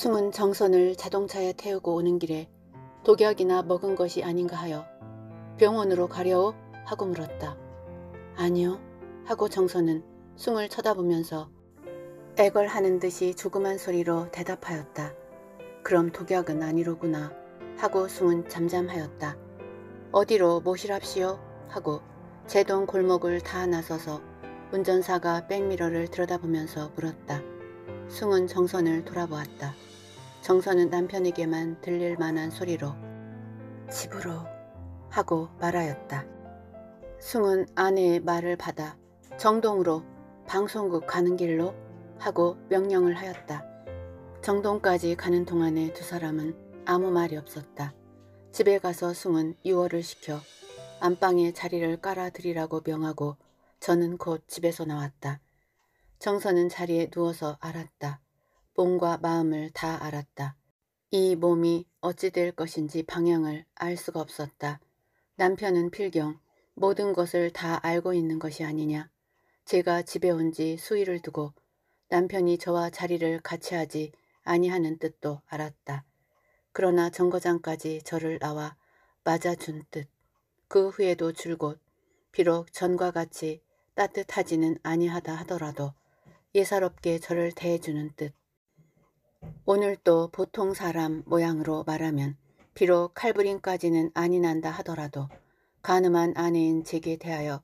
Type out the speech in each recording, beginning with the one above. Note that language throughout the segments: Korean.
숨은 정선을 자동차에 태우고 오는 길에 독약이나 먹은 것이 아닌가 하여 병원으로 가려오 하고 물었다. 아니요 하고 정선은 숨을 쳐다보면서 애걸하는 듯이 조그만 소리로 대답하였다. 그럼 독약은 아니로구나 하고 숨은 잠잠하였다. 어디로 모시랍시오 하고 제동 골목을 다 나서서 운전사가 백미러를 들여다보면서 물었다. 숭은 정선을 돌아보았다. 정선은 남편에게만 들릴 만한 소리로 집으로 하고 말하였다. 숭은 아내의 말을 받아 정동으로 방송국 가는 길로 하고 명령을 하였다. 정동까지 가는 동안에 두 사람은 아무 말이 없었다. 집에 가서 숭은 유월을 시켜 안방에 자리를 깔아드리라고 명하고 저는 곧 집에서 나왔다. 정선은 자리에 누워서 알았다. 몸과 마음을 다 알았다. 이 몸이 어찌 될 것인지 방향을 알 수가 없었다. 남편은 필경 모든 것을 다 알고 있는 것이 아니냐. 제가 집에 온 지 수일을 두고 남편이 저와 자리를 같이 하지 아니하는 뜻도 알았다. 그러나 정거장까지 저를 나와 맞아준 뜻. 그 후에도 줄곧 비록 전과 같이 따뜻하지는 아니하다 하더라도 예사롭게 저를 대해주는 뜻. 오늘도 보통 사람 모양으로 말하면 비록 칼부림까지는 아니 난다 하더라도 가늠한 아내인 제게 대하여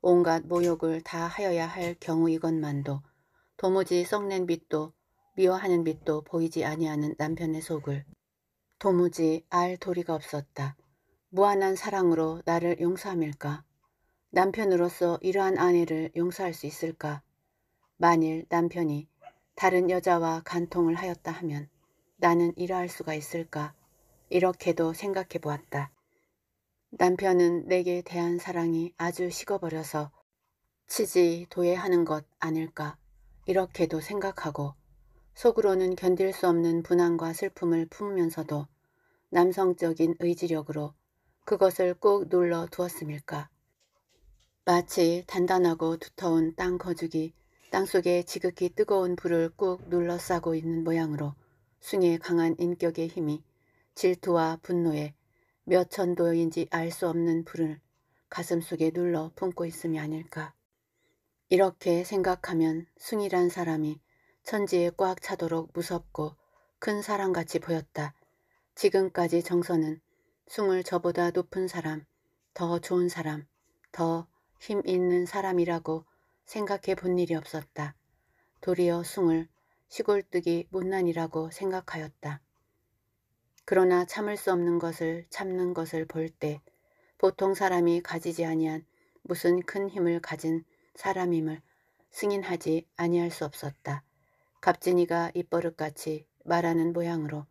온갖 모욕을 다 하여야 할경우이것만도 도무지 썩낸 빛도 미워하는 빛도 보이지 아니하는 남편의 속을 도무지 알 도리가 없었다. 무한한 사랑으로 나를 용서함일까? 남편으로서 이러한 아내를 용서할 수 있을까? 만일 남편이 다른 여자와 간통을 하였다 하면 나는 이러할 수가 있을까 이렇게도 생각해 보았다. 남편은 내게 대한 사랑이 아주 식어버려서 치지 도예하는것 아닐까 이렇게도 생각하고 속으로는 견딜 수 없는 분한과 슬픔을 품으면서도 남성적인 의지력으로 그것을 꾹 눌러 두었음일까. 마치 단단하고 두터운 땅 거죽이 땅속에 지극히 뜨거운 불을 꾹 눌러싸고 있는 모양으로 숭의 강한 인격의 힘이 질투와 분노에 몇 천도인지 알 수 없는 불을 가슴속에 눌러 품고 있음이 아닐까. 이렇게 생각하면 숭이란 사람이 천지에 꽉 차도록 무섭고 큰 사람같이 보였다. 지금까지 정서는 숭을 저보다 높은 사람, 더 좋은 사람, 더 힘 있는 사람이라고 생각해 본 일이 없었다. 도리어 숭을 시골뜨기 못난이라고 생각하였다. 그러나 참을 수 없는 것을 참는 것을 볼 때 보통 사람이 가지지 아니한 무슨 큰 힘을 가진 사람임을 승인하지 아니할 수 없었다. 갑진이가 입버릇같이 말하는 모양으로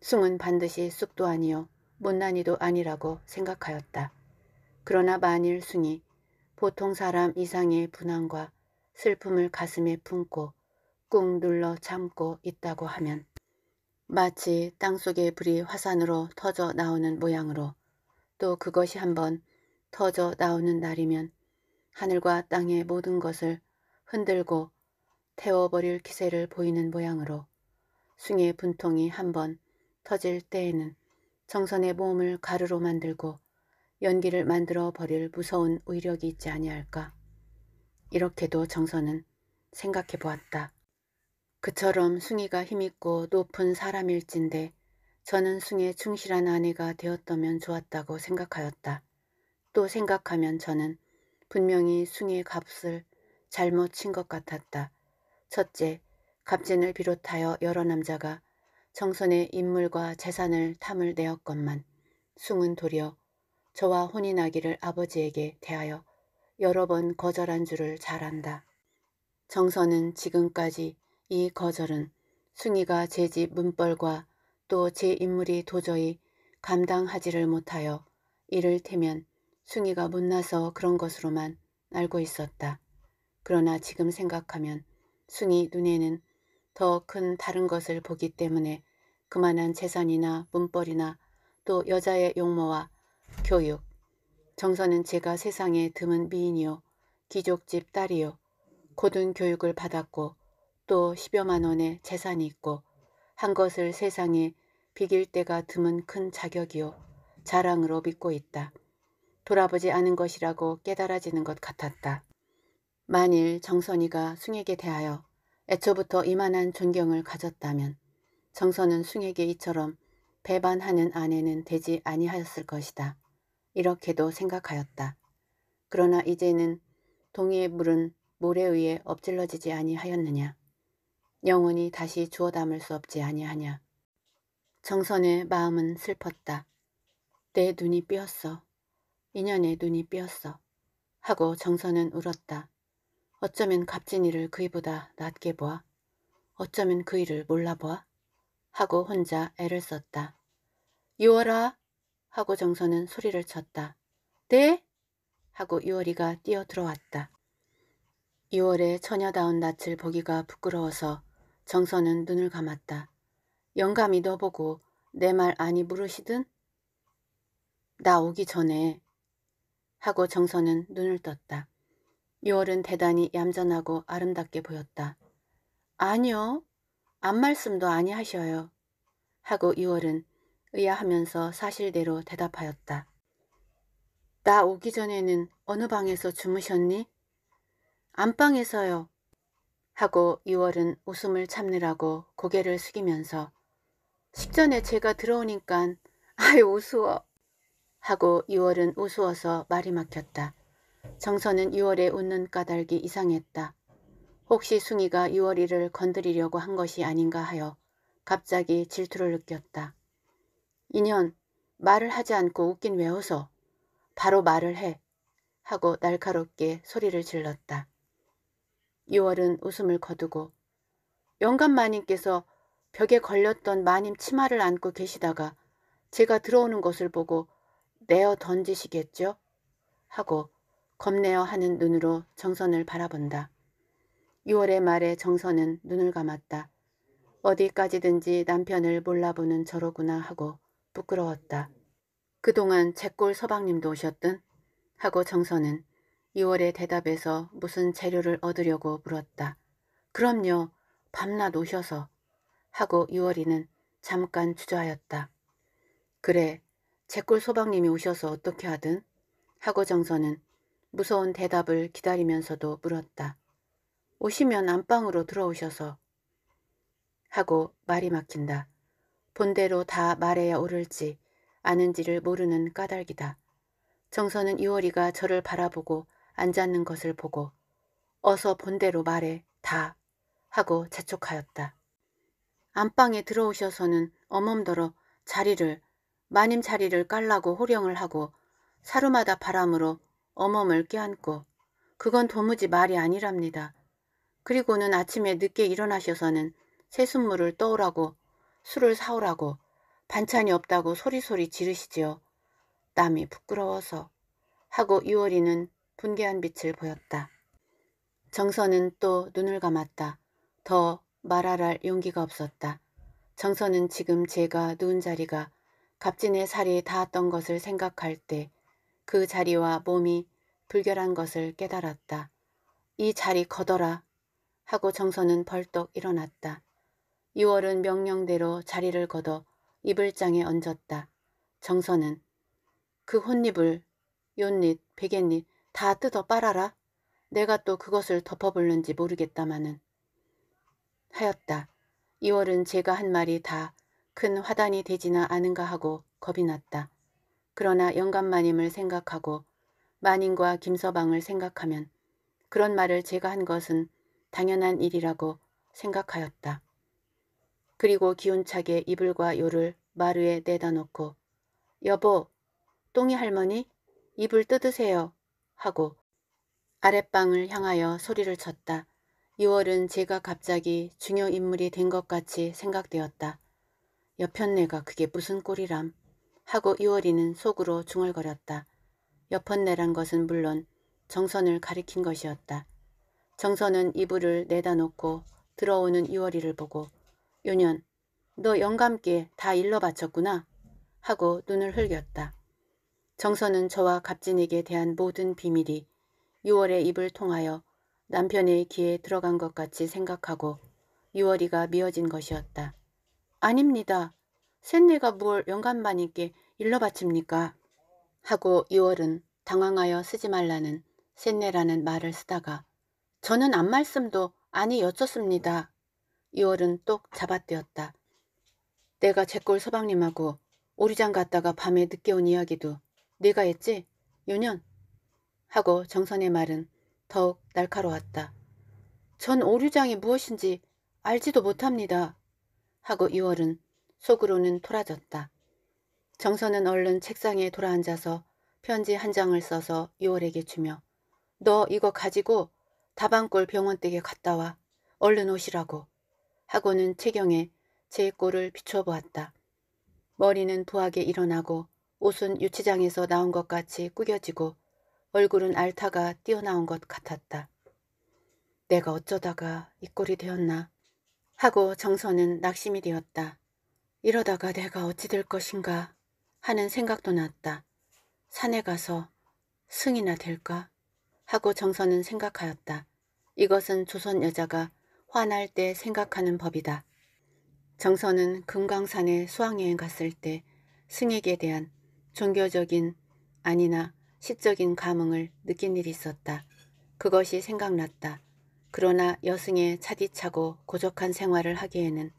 숭은 반드시 쑥도 아니요 못난이도 아니라고 생각하였다. 그러나 만일 숭이 보통 사람 이상의 분함과 슬픔을 가슴에 품고 꾹 눌러 참고 있다고 하면 마치 땅속의 불이 화산으로 터져 나오는 모양으로 또 그것이 한번 터져 나오는 날이면 하늘과 땅의 모든 것을 흔들고 태워버릴 기세를 보이는 모양으로 숭의 분통이 한번 터질 때에는 정선의 몸을 가루로 만들고 연기를 만들어 버릴 무서운 의력이 있지 아니할까. 이렇게도 정선은 생각해 보았다. 그처럼 숭이가 힘있고 높은 사람일진데 저는 숭의 충실한 아내가 되었다면 좋았다고 생각하였다. 또 생각하면 저는 분명히 숭의 값을 잘못 친 것 같았다. 첫째, 갑진을 비롯하여 여러 남자가 정선의 인물과 재산을 탐을 내었건만 숭은 도리어 저와 혼인하기를 아버지에게 대하여 여러 번 거절한 줄을 잘 안다. 정서는 지금까지 이 거절은 승희가 제 집 문벌과 또 제 인물이 도저히 감당하지를 못하여 이를테면 승희가 못나서 그런 것으로만 알고 있었다. 그러나 지금 생각하면 순이 눈에는 더 큰 다른 것을 보기 때문에 그만한 재산이나 문벌이나 또 여자의 용모와 교육 정선은 제가 세상에 드문 미인이요 귀족집 딸이요 고등 교육을 받았고 또 10여만 원의 재산이 있고 한 것을 세상에 비길 때가 드문 큰 자격이요 자랑으로 믿고 있다. 돌아보지 않은 것이라고 깨달아지는 것 같았다. 만일 정선이가 숭에게 대하여 애초부터 이만한 존경을 가졌다면 정선은 숭에게 이처럼 배반하는 아내는 되지 아니하였을 것이다. 이렇게도 생각하였다. 그러나 이제는 동의의 물은 모래 위에 엎질러지지 아니하였느냐. 영혼이 다시 주워 담을 수 없지 아니하냐. 정선의 마음은 슬펐다. 내 눈이 삐었어. 인연의 눈이 삐었어. 하고 정선은 울었다. 어쩌면 갑진이를 그이보다 낮게 보아. 어쩌면 그이를 몰라보아. 하고 혼자 애를 썼다. 유월아 하고 정선은 소리를 쳤다. 네? 하고 유월이가 뛰어 들어왔다. 유월의 처녀다운 낯을 보기가 부끄러워서 정선은 눈을 감았다. 영감이 너보고 내 말 아니 물으시든? 나 오기 전에 하고 정선은 눈을 떴다. 유월은 대단히 얌전하고 아름답게 보였다. 아니요. 아 말씀도 아니 하셔요. 하고 유월은 의아하면서 사실대로 대답하였다. 나 오기 전에는 어느 방에서 주무셨니? 안방에서요. 하고 이월은 웃음을 참느라고 고개를 숙이면서 식전에 제가 들어오니깐 아이 우스워 하고 이월은 우스워서 말이 막혔다. 정선은 이월의 웃는 까닭이 이상했다. 혹시 숭이가 이월이를 건드리려고 한 것이 아닌가 하여 갑자기 질투를 느꼈다. 인연, 말을 하지 않고 웃긴 외워서 바로 말을 해 하고 날카롭게 소리를 질렀다. 6월은 웃음을 거두고 영감 마님께서 벽에 걸렸던 마님 치마를 안고 계시다가 제가 들어오는 것을 보고 내어 던지시겠죠? 하고 겁내어 하는 눈으로 정선을 바라본다. 6월의 말에 정선은 눈을 감았다. 어디까지든지 남편을 몰라보는 저로구나 하고 부끄러웠다. 그동안 제꼴 서방님도 오셨든 하고 정선은 2월의 대답에서 무슨 재료를 얻으려고 물었다. 그럼요. 밤낮 오셔서. 하고 2월이는 잠깐 주저하였다. 그래. 제꼴 소방님이 오셔서 어떻게 하든. 하고 정선은 무서운 대답을 기다리면서도 물었다. 오시면 안방으로 들어오셔서. 하고 말이 막힌다. 본대로 다 말해야 오를지 아는지를 모르는 까닭이다. 정서는 유월이가 저를 바라보고 앉았는 것을 보고 어서 본대로 말해 다 하고 재촉하였다. 안방에 들어오셔서는 어멈더러 자리를 마님 자리를 깔라고 호령을 하고 사루마다 바람으로 어멈을 껴안고 그건 도무지 말이 아니랍니다. 그리고는 아침에 늦게 일어나셔서는 새순물을 떠오라고 술을 사오라고 반찬이 없다고 소리소리 지르시지요. 남이 부끄러워서 하고 유월이는 분개한 빛을 보였다. 정선은 또 눈을 감았다. 더 말할 용기가 없었다. 정선은 지금 제가 누운 자리가 갑진의 살이 닿았던 것을 생각할 때 그 자리와 몸이 불결한 것을 깨달았다. 이 자리 거더라 하고 정선은 벌떡 일어났다. 이월은 명령대로 자리를 걷어 이불장에 얹었다. 정선은 그 혼잎을 요잎, 베갯잎 다 뜯어 빨아라. 내가 또 그것을 덮어볼는지 모르겠다마는 하였다. 이월은 제가 한 말이 다 큰 화단이 되지나 않은가 하고 겁이 났다. 그러나 영감마님을 생각하고 마님과 김서방을 생각하면 그런 말을 제가 한 것은 당연한 일이라고 생각하였다. 그리고 기운차게 이불과 요를 마루에 내다 놓고 여보, 똥이 할머니 이불 뜯으세요 하고 아랫방을 향하여 소리를 쳤다. 6월은 제가 갑자기 중요 인물이 된 것 같이 생각되었다. 옆편네가 그게 무슨 꼴이람 하고 6월이는 속으로 중얼거렸다. 옆편네란 것은 물론 정선을 가리킨 것이었다. 정선은 이불을 내다 놓고 들어오는 6월이를 보고 요년, 너 영감께 다 일러 바쳤구나. 하고 눈을 흘겼다. 정선은 저와 갑진에게 대한 모든 비밀이 6월의 입을 통하여 남편의 귀에 들어간 것 같이 생각하고 6월이가 미어진 것이었다. 아닙니다. 샌내가 뭘 영감마님께 일러 바칩니까? 하고 6월은 당황하여 쓰지 말라는 샌내라는 말을 쓰다가 저는 안 말씀도 아니 여쭙습니다. 2월은똑 잡아떼었다. 내가 제꼴 서방님하고 오리장 갔다가 밤에 늦게 온 이야기도 네가 했지? 유년? 하고 정선의 말은 더욱 날카로웠다. 전 오류장이 무엇인지 알지도 못합니다. 하고 2월은 속으로는 토라졌다. 정선은 얼른 책상에 돌아앉아서 편지 한 장을 써서 이월에게 주며 너 이거 가지고 다방골 병원댁에 갔다 와. 얼른 오시라고. 하고는 체경에제 꼴을 비춰보았다. 머리는 부하게 일어나고 옷은 유치장에서 나온 것 같이 꾸겨지고 얼굴은 알타가 뛰어나온 것 같았다. 내가 어쩌다가 이 꼴이 되었나 하고 정서는 낙심이 되었다. 이러다가 내가 어찌 될 것인가 하는 생각도 났다. 산에 가서 승이나 될까 하고 정서는 생각하였다. 이것은 조선 여자가 화날 때 생각하는 법이다. 정선은 금강산에 수학여행 갔을 때 승에게 대한 종교적인 아니나 시적인 감흥을 느낀 일이 있었다. 그것이 생각났다. 그러나 여승의 차디차고 고적한 생활을 하기에는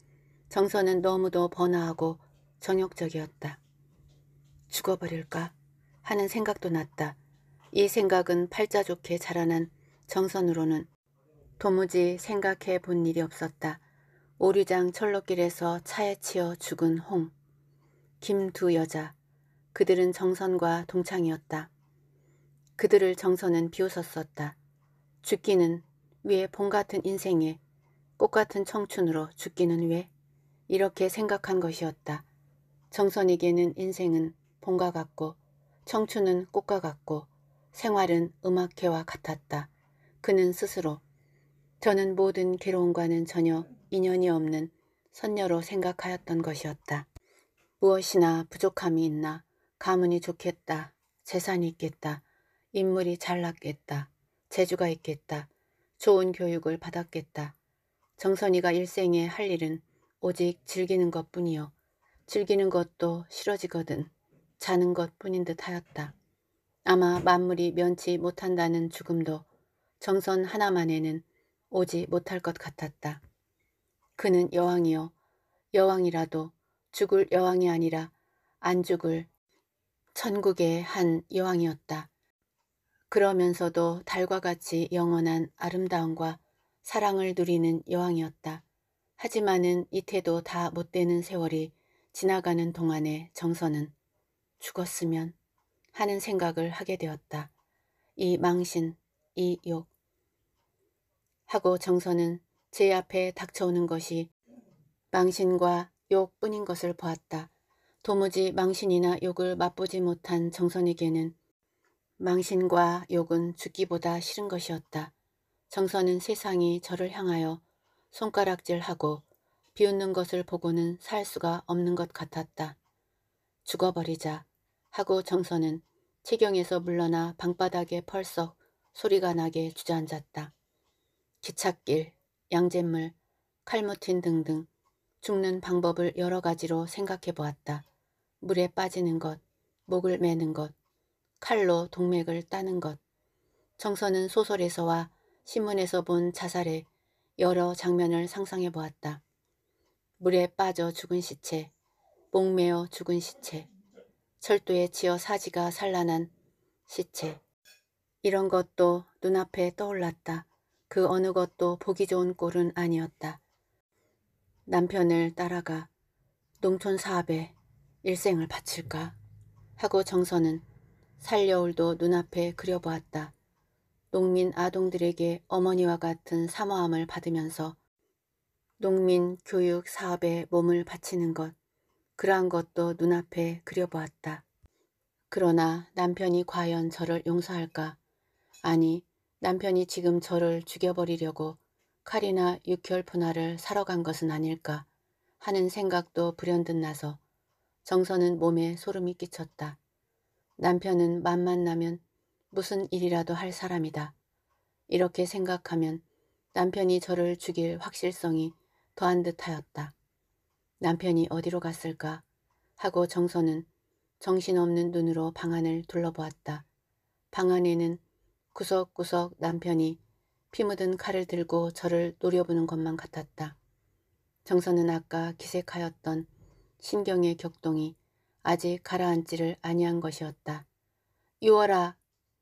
정선은 너무도 번화하고 정욕적이었다. 죽어버릴까 하는 생각도 났다. 이 생각은 팔자 좋게 자라난 정선으로는 도무지 생각해 본 일이 없었다. 오류장 철로길에서 차에 치여 죽은 홍. 김 두 여자. 그들은 정선과 동창이었다. 그들을 정선은 비웃었었다. 죽기는 왜 봄같은 인생에 꽃같은 청춘으로 죽기는 왜? 이렇게 생각한 것이었다. 정선에게는 인생은 봄과 같고 청춘은 꽃과 같고 생활은 음악회와 같았다. 그는 스스로 저는 모든 괴로움과는 전혀 인연이 없는 선녀로 생각하였던 것이었다. 무엇이나 부족함이 있나 가문이 좋겠다. 재산이 있겠다. 인물이 잘났겠다. 재주가 있겠다. 좋은 교육을 받았겠다. 정선이가 일생에 할 일은 오직 즐기는 것뿐이요. 즐기는 것도 싫어지거든 자는 것뿐인 듯 하였다. 아마 만물이 면치 못한다는 죽음도 정선 하나만에는 오지 못할 것 같았다. 그는 여왕이요. 여왕이라도 죽을 여왕이 아니라 안 죽을 천국의 한 여왕이었다. 그러면서도 달과 같이 영원한 아름다움과 사랑을 누리는 여왕이었다. 하지만은 이태도 다 못되는 세월이 지나가는 동안에 정서는 죽었으면 하는 생각을 하게 되었다. 이 망신, 이 욕, 하고 정선은 제 앞에 닥쳐오는 것이 망신과 욕뿐인 것을 보았다. 도무지 망신이나 욕을 맛보지 못한 정선에게는 망신과 욕은 죽기보다 싫은 것이었다. 정선은 세상이 저를 향하여 손가락질하고 비웃는 것을 보고는 살 수가 없는 것 같았다. 죽어버리자 하고 정선은 체경에서 물러나 방바닥에 펄썩 소리가 나게 주저앉았다. 기찻길, 양잿물, 칼무틴 등등 죽는 방법을 여러 가지로 생각해 보았다. 물에 빠지는 것, 목을 매는 것, 칼로 동맥을 따는 것. 정선은 소설에서와 신문에서 본 자살의 여러 장면을 상상해 보았다. 물에 빠져 죽은 시체, 목매어 죽은 시체, 철도에 치어 사지가 산란한 시체. 이런 것도 눈앞에 떠올랐다. 그 어느 것도 보기 좋은 꼴은 아니었다. 남편을 따라가 농촌 사업에 일생을 바칠까 하고 정선은 살려울도 눈앞에 그려보았다. 농민 아동들에게 어머니와 같은 사모함을 받으면서 농민 교육 사업에 몸을 바치는 것, 그러한 것도 눈앞에 그려보았다. 그러나 남편이 과연 저를 용서할까? 아니, 남편이 지금 저를 죽여버리려고 칼이나 육혈 분화를 사러 간 것은 아닐까 하는 생각도 불현듯 나서 정선은 몸에 소름이 끼쳤다. 남편은 만만 나면 무슨 일이라도 할 사람이다. 이렇게 생각하면 남편이 저를 죽일 확실성이 더한 듯하였다. 남편이 어디로 갔을까 하고 정선은 정신없는 눈으로 방 안을 둘러보았다. 방 안에는 구석구석 남편이 피 묻은 칼을 들고 저를 노려보는 것만 같았다. 정선은 아까 기색하였던 신경의 격동이 아직 가라앉지를 아니한 것이었다. 유월아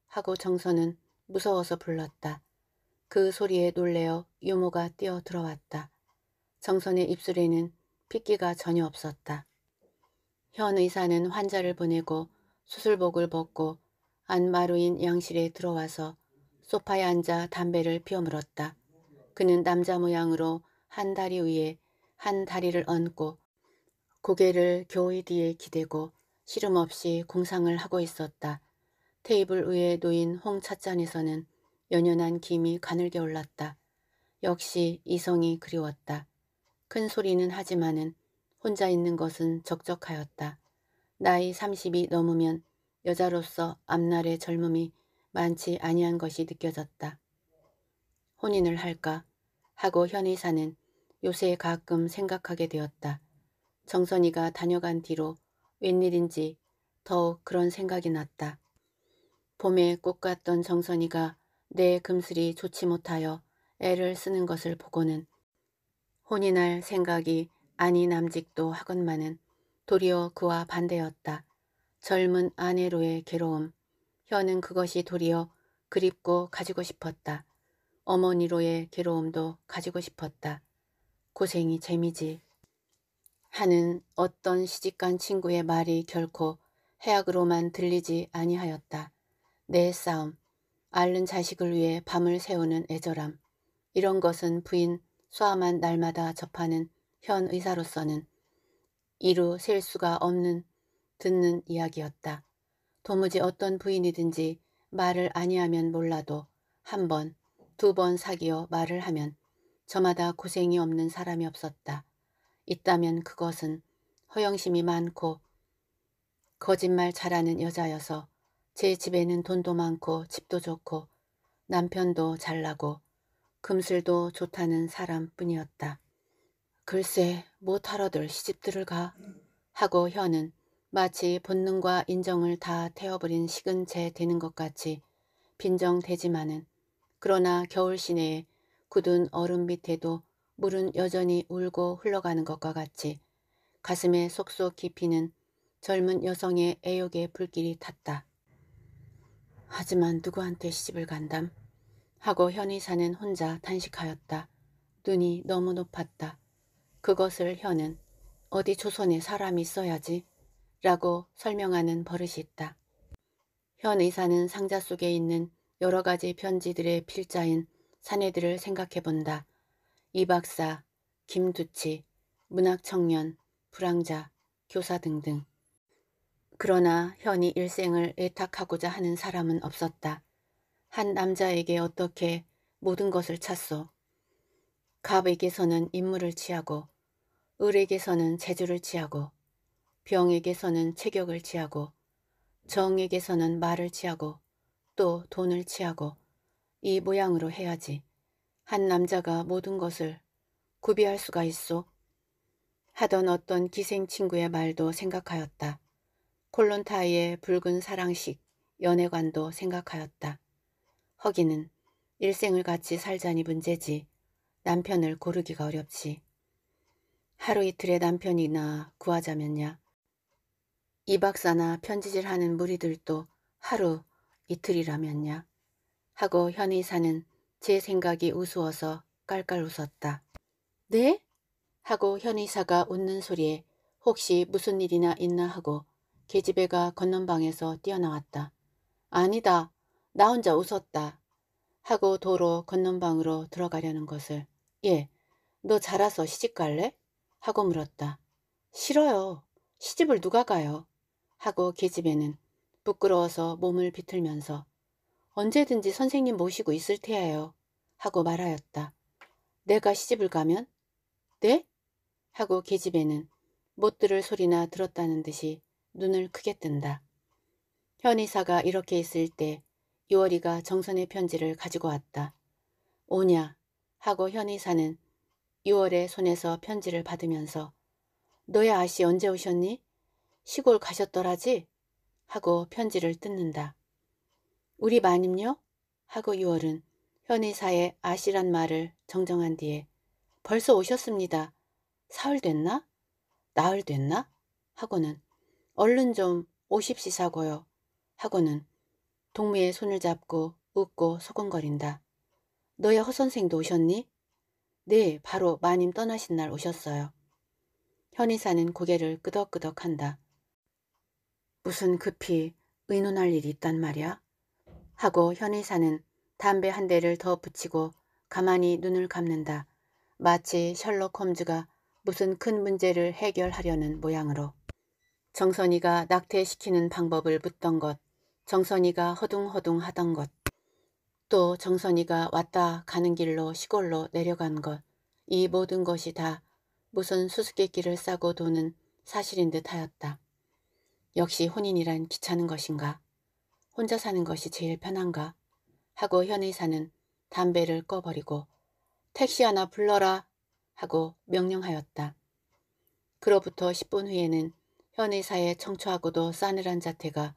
하고 정선은 무서워서 불렀다. 그 소리에 놀래어 유모가 뛰어 들어왔다. 정선의 입술에는 핏기가 전혀 없었다. 현 의사는 환자를 보내고 수술복을 벗고 안마루인 양실에 들어와서 소파에 앉아 담배를 피워물었다. 그는 남자 모양으로 한 다리 위에 한 다리를 얹고 고개를 교의 뒤에 기대고 시름없이 공상을 하고 있었다. 테이블 위에 놓인 홍차잔에서는 연연한 김이 가늘게 올랐다. 역시 이성이 그리웠다. 큰 소리는 하지만은 혼자 있는 것은 적적하였다. 나이 30이 넘으면 여자로서 앞날의 젊음이 많지 아니한 것이 느껴졌다. 혼인을 할까 하고 현의사는 요새 가끔 생각하게 되었다. 정선이가 다녀간 뒤로 웬일인지 더욱 그런 생각이 났다. 봄에 꽃 같던 정선이가 내 금슬이 좋지 못하여 애를 쓰는 것을 보고는 혼인할 생각이 아니 남직도 하건만은 도리어 그와 반대였다. 젊은 아내로의 괴로움, 현은 그것이 도리어 그립고 가지고 싶었다. 어머니로의 괴로움도 가지고 싶었다. 고생이 재미지. 하는 어떤 시집간 친구의 말이 결코 해악으로만 들리지 아니하였다. 내 싸움, 앓는 자식을 위해 밤을 새우는 애절함. 이런 것은 부인 쏘아만 날마다 접하는 현 의사로서는 이루 셀 수가 없는 듣는 이야기였다. 도무지 어떤 부인이든지 말을 아니하면 몰라도 한 번, 두 번 사귀어 말을 하면 저마다 고생이 없는 사람이 없었다. 있다면 그것은 허영심이 많고 거짓말 잘하는 여자여서 제 집에는 돈도 많고 집도 좋고 남편도 잘나고 금슬도 좋다는 사람뿐이었다. 글쎄 못하러들 뭐 시집들을 가 하고 현은 마치 본능과 인정을 다 태워버린 식은 채 되는 것 같이 빈정되지만은 그러나 겨울 시내에 굳은 얼음 밑에도 물은 여전히 울고 흘러가는 것과 같이 가슴에 속속 깊이는 젊은 여성의 애욕의 불길이 탔다. 하지만 누구한테 시집을 간담? 하고 현이사는 혼자 탄식하였다. 눈이 너무 높았다. 그것을 현은 어디 조선에 사람이 있어야지 라고 설명하는 버릇이 있다. 현 의사는 상자 속에 있는 여러 가지 편지들의 필자인 사내들을 생각해본다. 이 박사, 김두치, 문학청년, 불황자, 교사 등등. 그러나 현이 일생을 애탁하고자 하는 사람은 없었다. 한 남자에게 어떻게 모든 것을 찾소. 갑에게서는 임무를 취하고 을에게서는 재주를 취하고 병에게서는 체격을 취하고 정에게서는 말을 취하고 또 돈을 취하고 이 모양으로 해야지 한 남자가 모든 것을 구비할 수가 있소. 하던 어떤 기생친구의 말도 생각하였다. 콜론타이의 붉은 사랑식 연애관도 생각하였다. 허기는 일생을 같이 살자니 문제지 남편을 고르기가 어렵지. 하루 이틀의 남편이나 구하자면야. 이박사나 편지질하는 무리들도 하루 이틀이라면야 하고 현의사는 제 생각이 우스워서 깔깔 웃었다. 네? 하고 현의사가 웃는 소리에 혹시 무슨 일이나 있나 하고 계집애가 걷는 방에서 뛰어나왔다. 아니다. 나 혼자 웃었다. 하고 도로 걷는 방으로 들어가려는 것을 예, 너 자라서 시집 갈래? 하고 물었다. 싫어요. 시집을 누가 가요? 하고 계집애는 부끄러워서 몸을 비틀면서 언제든지 선생님 모시고 있을 테야요 하고 말하였다. 내가 시집을 가면? 네? 하고 계집애는 못 들을 소리나 들었다는 듯이 눈을 크게 뜬다. 현의사가 이렇게 있을 때 유월이가 정선의 편지를 가지고 왔다. 오냐 하고 현의사는6월의 손에서 편지를 받으면서 너의 아씨 언제 오셨니? 시골 가셨더라지? 하고 편지를 뜯는다. 우리 마님요? 하고 유월은 현의사의 아시란 말을 정정한 뒤에 벌써 오셨습니다. 사흘 됐나? 나흘 됐나? 하고는 얼른 좀 오십시사고요. 하고는 동무의 손을 잡고 웃고 소근거린다 너의 허선생도 오셨니? 네, 바로 마님 떠나신 날 오셨어요. 현의사는 고개를 끄덕끄덕한다. 무슨 급히 의논할 일이 있단 말이야? 하고 현의사는 담배 한 대를 더 붙이고 가만히 눈을 감는다. 마치 셜록 홈즈가 무슨 큰 문제를 해결하려는 모양으로. 정선이가 낙태시키는 방법을 묻던 것, 정선이가 허둥허둥 하던 것, 또 정선이가 왔다 가는 길로 시골로 내려간 것, 이 모든 것이 다 무슨 수수께끼를 싸고 도는 사실인 듯 하였다. 역시 혼인이란 귀찮은 것인가? 혼자 사는 것이 제일 편한가? 하고 현의사는 담배를 꺼버리고 택시 하나 불러라 하고 명령하였다. 그로부터 10분 후에는 현의사의 청초하고도 싸늘한 자태가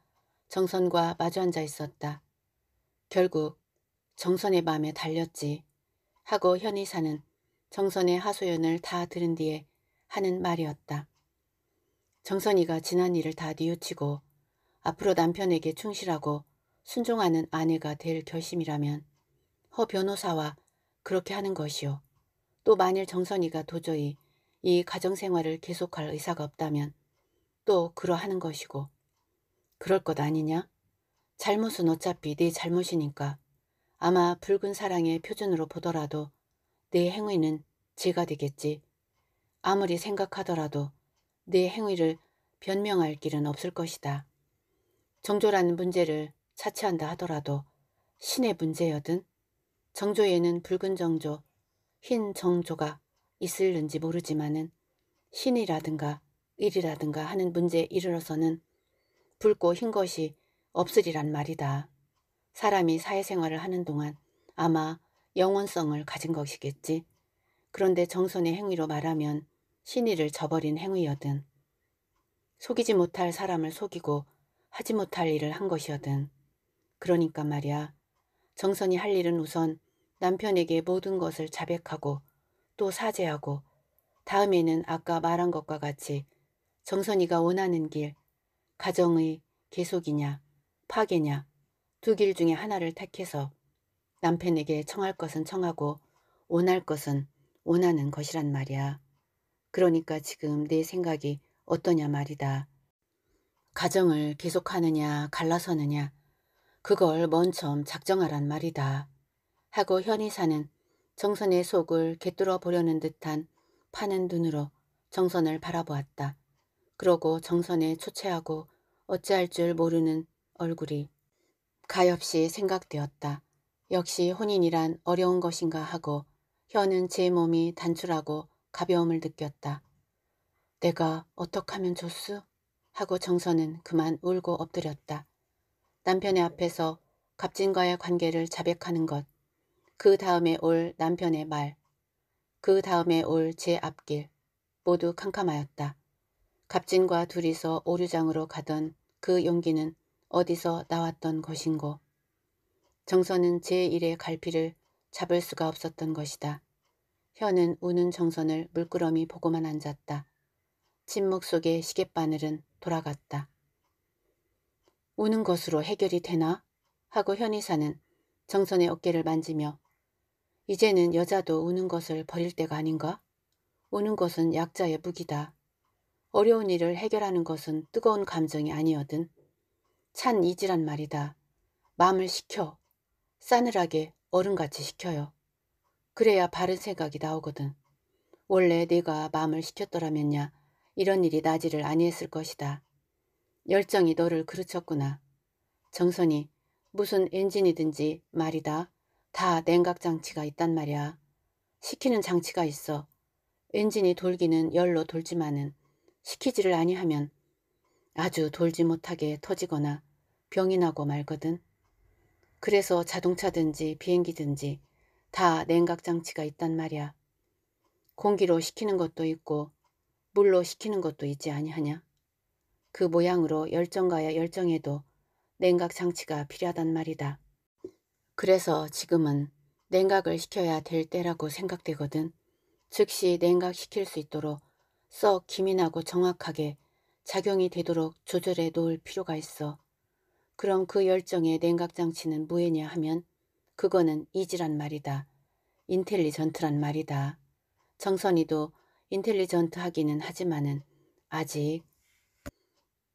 정선과 마주 앉아 있었다. 결국 정선의 마음에 달렸지 하고 현의사는 정선의 하소연을 다 들은 뒤에 하는 말이었다. 정선이가 지난 일을 다 뉘우치고 앞으로 남편에게 충실하고 순종하는 아내가 될 결심이라면 허 변호사와 그렇게 하는 것이요. 또 만일 정선이가 도저히 이 가정생활을 계속할 의사가 없다면 또 그러하는 것이고 그럴 것 아니냐? 잘못은 어차피 네 잘못이니까 아마 붉은 사랑의 표준으로 보더라도 네 행위는 죄가 되겠지. 아무리 생각하더라도 네 행위를 변명할 길은 없을 것이다. 정조라는 문제를 차치한다 하더라도 신의 문제여든 정조에는 붉은 정조, 흰 정조가 있을는지 모르지만은 신이라든가 일이라든가 하는 문제에 이르러서는 붉고 흰 것이 없으리란 말이다. 사람이 사회생활을 하는 동안 아마 영원성을 가진 것이겠지. 그런데 정선의 행위로 말하면 신의를 저버린 행위여든 속이지 못할 사람을 속이고 하지 못할 일을 한 것이여든 그러니까 말이야 정선이 할 일은 우선 남편에게 모든 것을 자백하고 또 사죄하고 다음에는 아까 말한 것과 같이 정선이가 원하는 길, 가정의 계속이냐 파괴냐 두 길 중에 하나를 택해서 남편에게 청할 것은 청하고 원할 것은 원하는 것이란 말이야. 그러니까 지금 내 생각이 어떠냐 말이다. 가정을 계속하느냐 갈라서느냐 그걸 먼첨 작정하란 말이다. 하고 현이사는 정선의 속을 꿰뚫어 보려는 듯한 파는 눈으로 정선을 바라보았다. 그러고 정선의 초췌하고 어찌할 줄 모르는 얼굴이 가엾이 생각되었다. 역시 혼인이란 어려운 것인가 하고 현은 제 몸이 단출하고 가벼움을 느꼈다. 내가 어떡 하면 좋수? 하고 정선은 그만 울고 엎드렸다. 남편의 앞에서 갑진과의 관계를 자백하는 것. 그 다음에 올 남편의 말. 그 다음에 올 제 앞길. 모두 캄캄하였다. 갑진과 둘이서 오류장으로 가던 그 용기는 어디서 나왔던 것인고. 정선은 제 일의 갈피를 잡을 수가 없었던 것이다. 현은 우는 정선을 물끄러미 보고만 앉았다. 침묵 속에 시계바늘은 돌아갔다. 우는 것으로 해결이 되나? 하고 현의사는 정선의 어깨를 만지며 이제는 여자도 우는 것을 버릴 때가 아닌가? 우는 것은 약자의 무기다. 어려운 일을 해결하는 것은 뜨거운 감정이 아니거든. 찬 이지란 말이다. 마음을 식혀. 싸늘하게 어른같이 식혀요. 그래야 바른 생각이 나오거든. 원래 네가 마음을 시켰더라면야 이런 일이 나지를 아니했을 것이다. 열정이 너를 그르쳤구나. 정선이 무슨 엔진이든지 말이다. 다 냉각장치가 있단 말이야. 시키는 장치가 있어. 엔진이 돌기는 열로 돌지만은 시키지를 아니하면 아주 돌지 못하게 터지거나 병이 나고 말거든. 그래서 자동차든지 비행기든지 다 냉각장치가 있단 말이야. 공기로 식히는 것도 있고 물로 식히는 것도 있지 아니하냐. 그 모양으로 열정가야 열정에도 냉각장치가 필요하단 말이다. 그래서 지금은 냉각을 시켜야 될 때라고 생각되거든. 즉시 냉각시킬 수 있도록 썩 기민하고 정확하게 작용이 되도록 조절해 놓을 필요가 있어. 그럼 그 열정의 냉각장치는 무엇이냐 하면 그거는 이지란 말이다. 인텔리전트란 말이다. 정선이도 인텔리전트 하기는 하지만은 아직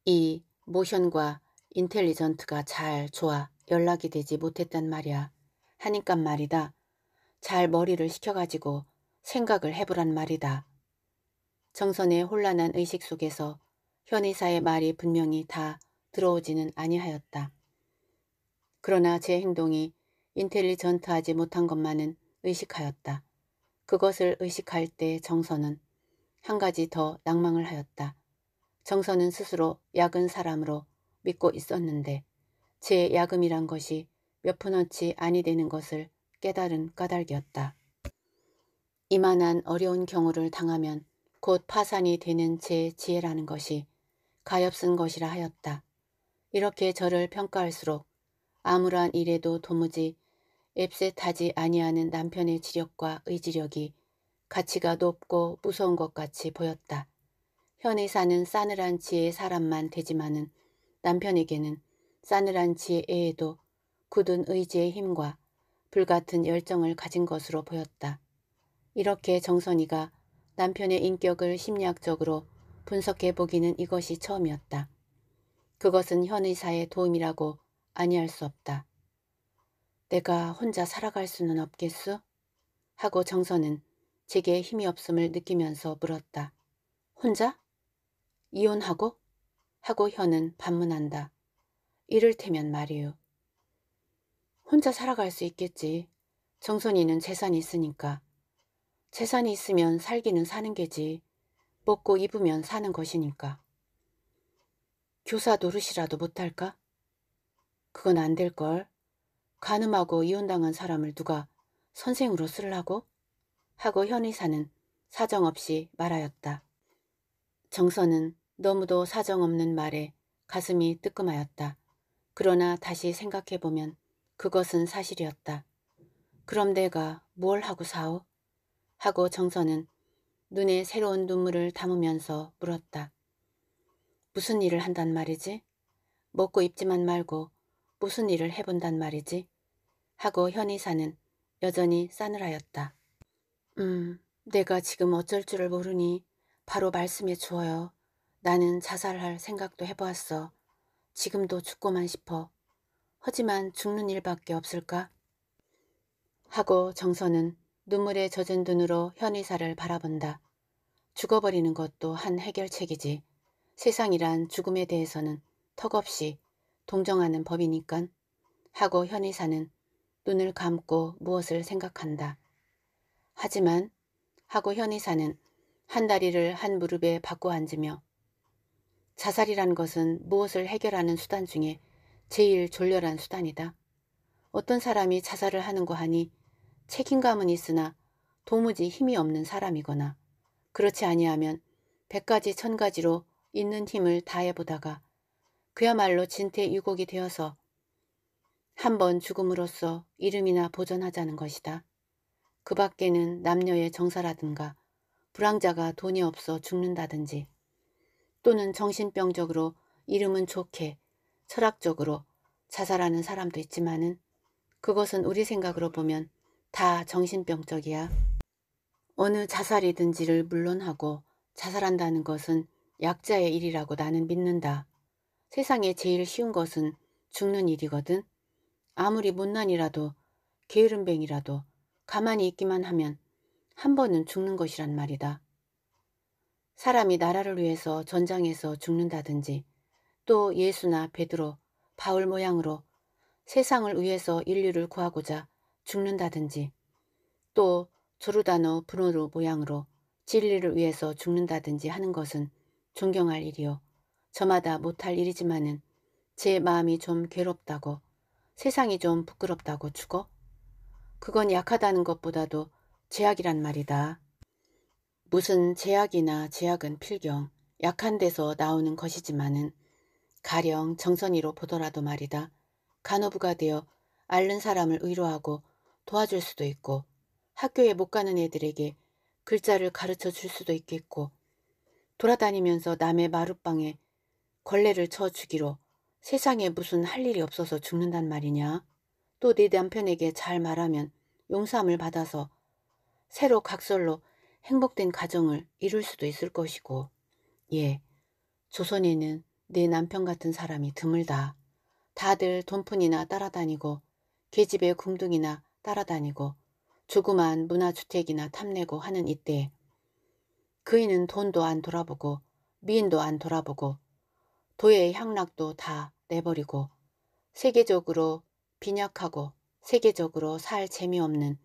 이 모션과 인텔리전트가 잘 좋아 연락이 되지 못했단 말이야. 하니깐 말이다. 잘 머리를 식혀가지고 생각을 해보란 말이다. 정선의 혼란한 의식 속에서 현의사의 말이 분명히 다 들어오지는 아니하였다. 그러나 제 행동이 인텔리전트하지 못한 것만은 의식하였다. 그것을 의식할 때정서는한 가지 더 낭망을 하였다. 정서는 스스로 약은 사람으로 믿고 있었는데 제 야금이란 것이 몇 푼어치 아니 되는 것을 깨달은 까닭이었다. 이만한 어려운 경우를 당하면 곧 파산이 되는 제 지혜라는 것이 가엾은 것이라 하였다. 이렇게 저를 평가할수록 아무러한 일에도 도무지 앱셋하지 아니하는 남편의 지력과 의지력이 가치가 높고 무서운 것 같이 보였다. 현에 사는 싸늘한 지의 혜 사람만 되지만은 남편에게는 싸늘한 지의 애에도 굳은 의지의 힘과 불같은 열정을 가진 것으로 보였다. 이렇게 정선이가 남편의 인격을 심리학적으로 분석해보기는 이것이 처음이었다. 그것은 현의사의 도움이라고 아니할 수 없다. 내가 혼자 살아갈 수는 없겠소 하고 정선은 제게 힘이 없음을 느끼면서 물었다. 혼자? 이혼하고? 하고 현은 반문한다. 이를테면 말이오. 혼자 살아갈 수 있겠지. 정선이는 재산이 있으니까. 재산이 있으면 살기는 사는 게지. 먹고 입으면 사는 것이니까. 교사 노릇이라도 못할까? 그건 안 될걸. 가늠하고 이혼당한 사람을 누가 선생으로 쓰려고? 하고 현의사는 사정없이 말하였다. 정선은 너무도 사정없는 말에 가슴이 뜨끔하였다. 그러나 다시 생각해보면 그것은 사실이었다. 그럼 내가 뭘 하고 사오? 하고 정선은 눈에 새로운 눈물을 담으면서 물었다. 무슨 일을 한단 말이지? 먹고 입지만 말고 무슨 일을 해본단 말이지? 하고 현의사는 여전히 싸늘하였다. 음, 내가 지금 어쩔 줄을 모르니 바로 말씀해 주어요. 나는 자살할 생각도 해보았어. 지금도 죽고만 싶어. 하지만 죽는 일밖에 없을까? 하고 정선은 눈물에 젖은 눈으로 현의사를 바라본다. 죽어버리는 것도 한 해결책이지. 세상이란 죽음에 대해서는 턱없이 동정하는 법이니깐. 하고 현의사는 눈을 감고 무엇을 생각한다. 하지만 하고 현의사는한 다리를 한 무릎에 박고 앉으며 자살이란 것은 무엇을 해결하는 수단 중에 제일 졸렬한 수단이다. 어떤 사람이 자살을 하는고 하니 책임감은 있으나 도무지 힘이 없는 사람이거나 그렇지 아니하면 백가지 천가지로 있는 힘을 다해보다가 그야말로 진퇴 유곡이 되어서 한번 죽음으로써 이름이나 보전하자는 것이다. 그 밖에는 남녀의 정사라든가 불황자가 돈이 없어 죽는다든지 또는 정신병적으로 이름은 좋게 철학적으로 자살하는 사람도 있지만은 그것은 우리 생각으로 보면 다 정신병적이야. 어느 자살이든지를 물론하고 자살한다는 것은 약자의 일이라고 나는 믿는다. 세상에 제일 쉬운 것은 죽는 일이거든. 아무리 못난이라도 게으름뱅이라도 가만히 있기만 하면 한 번은 죽는 것이란 말이다. 사람이 나라를 위해서 전장에서 죽는다든지 또 예수나 베드로, 바울 모양으로 세상을 위해서 인류를 구하고자 죽는다든지 또 조르다노 브로르 모양으로 진리를 위해서 죽는다든지 하는 것은 존경할 일이요. 저마다 못할 일이지만은 제 마음이 좀 괴롭다고 세상이 좀 부끄럽다고 죽어? 그건 약하다는 것보다도 제약이란 말이다. 무슨 제약이나 제약은 필경 약한 데서 나오는 것이지만은 가령 정선이로 보더라도 말이다. 간호부가 되어 앓는 사람을 의로하고 도와줄 수도 있고 학교에 못 가는 애들에게 글자를 가르쳐 줄 수도 있겠고 돌아다니면서 남의 마룻방에 걸레를 쳐 주기로 세상에 무슨 할 일이 없어서 죽는단 말이냐. 또 네 남편에게 잘 말하면 용서함을 받아서 새로 각설로 행복된 가정을 이룰 수도 있을 것이고 예, 조선에는 네 남편 같은 사람이 드물다. 다들 돈푼이나 따라다니고 계집애 궁둥이나 따라다니고 조그만 문화주택이나 탐내고 하는 이때 그이는 돈도 안 돌아보고 미인도 안 돌아보고 도의 향락도 다 내버리고 세계적으로 빈약하고 세계적으로 살 재미없는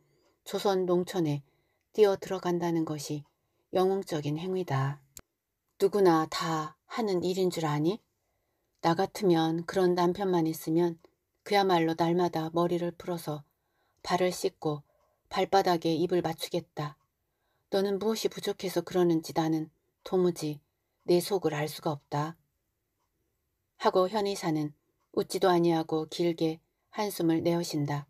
조선 농촌에 뛰어 들어간다는 것이 영웅적인 행위다. 누구나 다 하는 일인 줄 아니? 나 같으면 그런 남편만 있으면 그야말로 날마다 머리를 풀어서 발을 씻고 발바닥에 입을 맞추겠다. 너는 무엇이 부족해서 그러는지 나는 도무지 내 속을 알 수가 없다. 하고 현의사는 웃지도 아니하고 길게 한숨을 내어쉰다.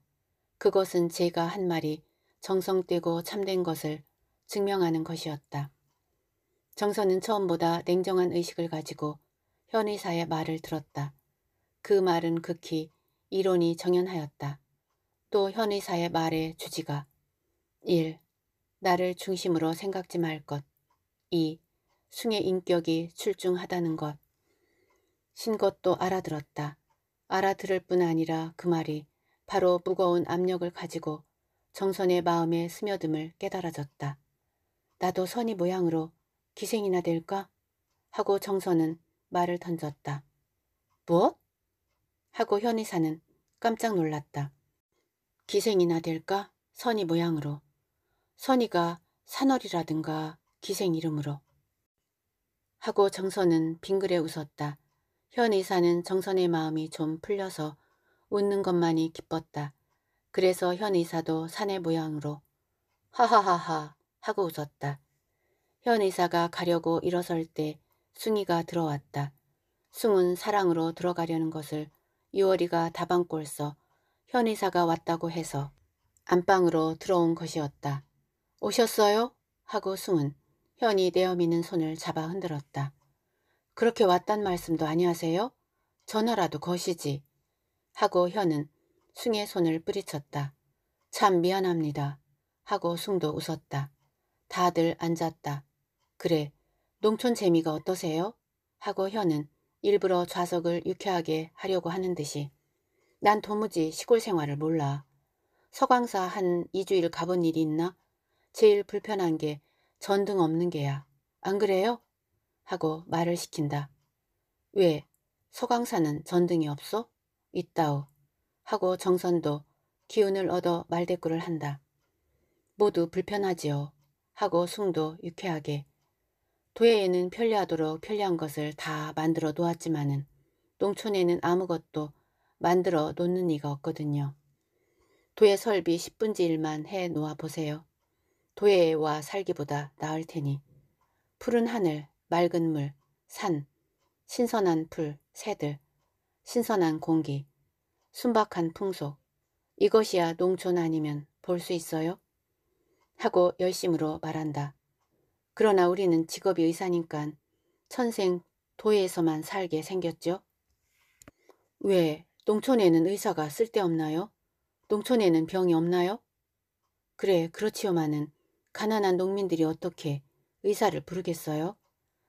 그것은 제가 한 말이 정성되고 참된 것을 증명하는 것이었다. 정선은 처음보다 냉정한 의식을 가지고 현의사의 말을 들었다. 그 말은 극히 이론이 정연하였다. 또 현의사의 말의 주지가 1. 나를 중심으로 생각지 말 것. 2. 숭의 인격이 출중하다는 것. 신것도 알아들었다. 알아들을 뿐 아니라 그 말이 바로 무거운 압력을 가지고 정선의 마음에 스며듦을 깨달아졌다. 나도 선이 모양으로 기생이나 될까? 하고 정선은 말을 던졌다. 무엇? 뭐? 하고 현의사는 깜짝 놀랐다. 기생이나 될까? 선이 모양으로. 선이가 산월이라든가 기생 이름으로. 하고 정선은 빙그레 웃었다. 현 의사는 정선의 마음이 좀 풀려서 웃는 것만이 기뻤다. 그래서 현 의사도 산의 모양으로 하하하하 하고 웃었다. 현 의사가 가려고 일어설 때 숭이가 들어왔다. 숭은 사랑으로 들어가려는 것을 유월이가 다방골 써현 의사가 왔다고 해서 안방으로 들어온 것이었다. 오셨어요? 하고 숭은 현이 내어미는 손을 잡아 흔들었다. 그렇게 왔단 말씀도 아니하세요? 전화라도 거시지. 하고 현은 숭의 손을 뿌리쳤다. 참 미안합니다. 하고 숭도 웃었다. 다들 앉았다. 그래, 농촌 재미가 어떠세요? 하고 현은 일부러 좌석을 유쾌하게 하려고 하는 듯이 난 도무지 시골 생활을 몰라. 서광사 한 2주일 가본 일이 있나? 제일 불편한 게 전등 없는 게야. 안 그래요? 하고 말을 시킨다. 왜? 소강사는 전등이 없어? 있다오 하고 정선도 기운을 얻어 말대꾸를 한다. 모두 불편하지요. 하고 숭도 유쾌하게. 도예에는 편리하도록 편리한 것을 다 만들어 놓았지만은 농촌에는 아무것도 만들어 놓는 이가 없거든요. 도예 설비 10분지 일만해 놓아 보세요. 도예와 살기보다 나을 테니. 푸른 하늘, 맑은 물, 산, 신선한 풀, 새들, 신선한 공기, 순박한 풍속. 이것이야 농촌 아니면 볼 수 있어요? 하고 열심으로 말한다. 그러나 우리는 직업이 의사니까 천생 도에서만 살게 생겼죠? 왜 농촌에는 의사가 쓸데없나요? 농촌에는 병이 없나요? 그래 그렇지요마는 가난한 농민들이 어떻게 의사를 부르겠어요?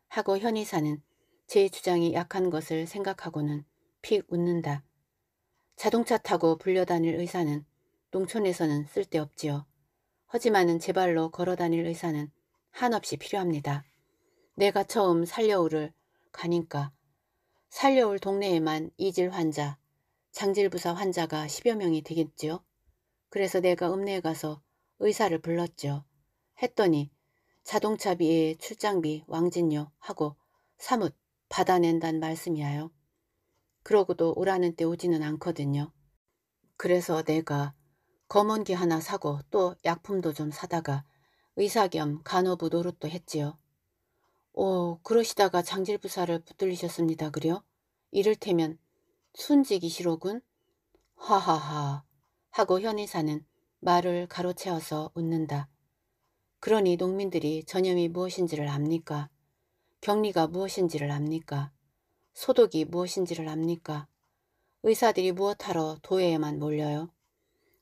하고 현의사는제 주장이 약한 것을 생각하고는 픽 웃는다. 자동차 타고 불려다닐 의사는 농촌에서는 쓸데없지요. 하지만은 제 발로 걸어다닐 의사는 한없이 필요합니다. 내가 처음 살려오를 가니까 살려올 동네에만 이질 환자, 장질부사 환자가 10여 명이 되겠지요. 그래서 내가 읍내에 가서 의사를 불렀죠 했더니 자동차비, 출장비, 왕진료 하고 사뭇 받아낸단 말씀이야요. 그러고도 오라는 때 오지는 않거든요. 그래서 내가 검은기 하나 사고 또 약품도 좀 사다가 의사 겸 간호부 노릇도 했지요. 오 그러시다가 장질부사를 붙들리셨습니다 그려? 이를테면 순직이시로군? 하하하 하고 현의사는 말을 가로채어서 웃는다. 그러니 농민들이 전염이 무엇인지를 압니까? 격리가 무엇인지를 압니까? 소독이 무엇인지를 압니까? 의사들이 무엇하러 도에만 몰려요?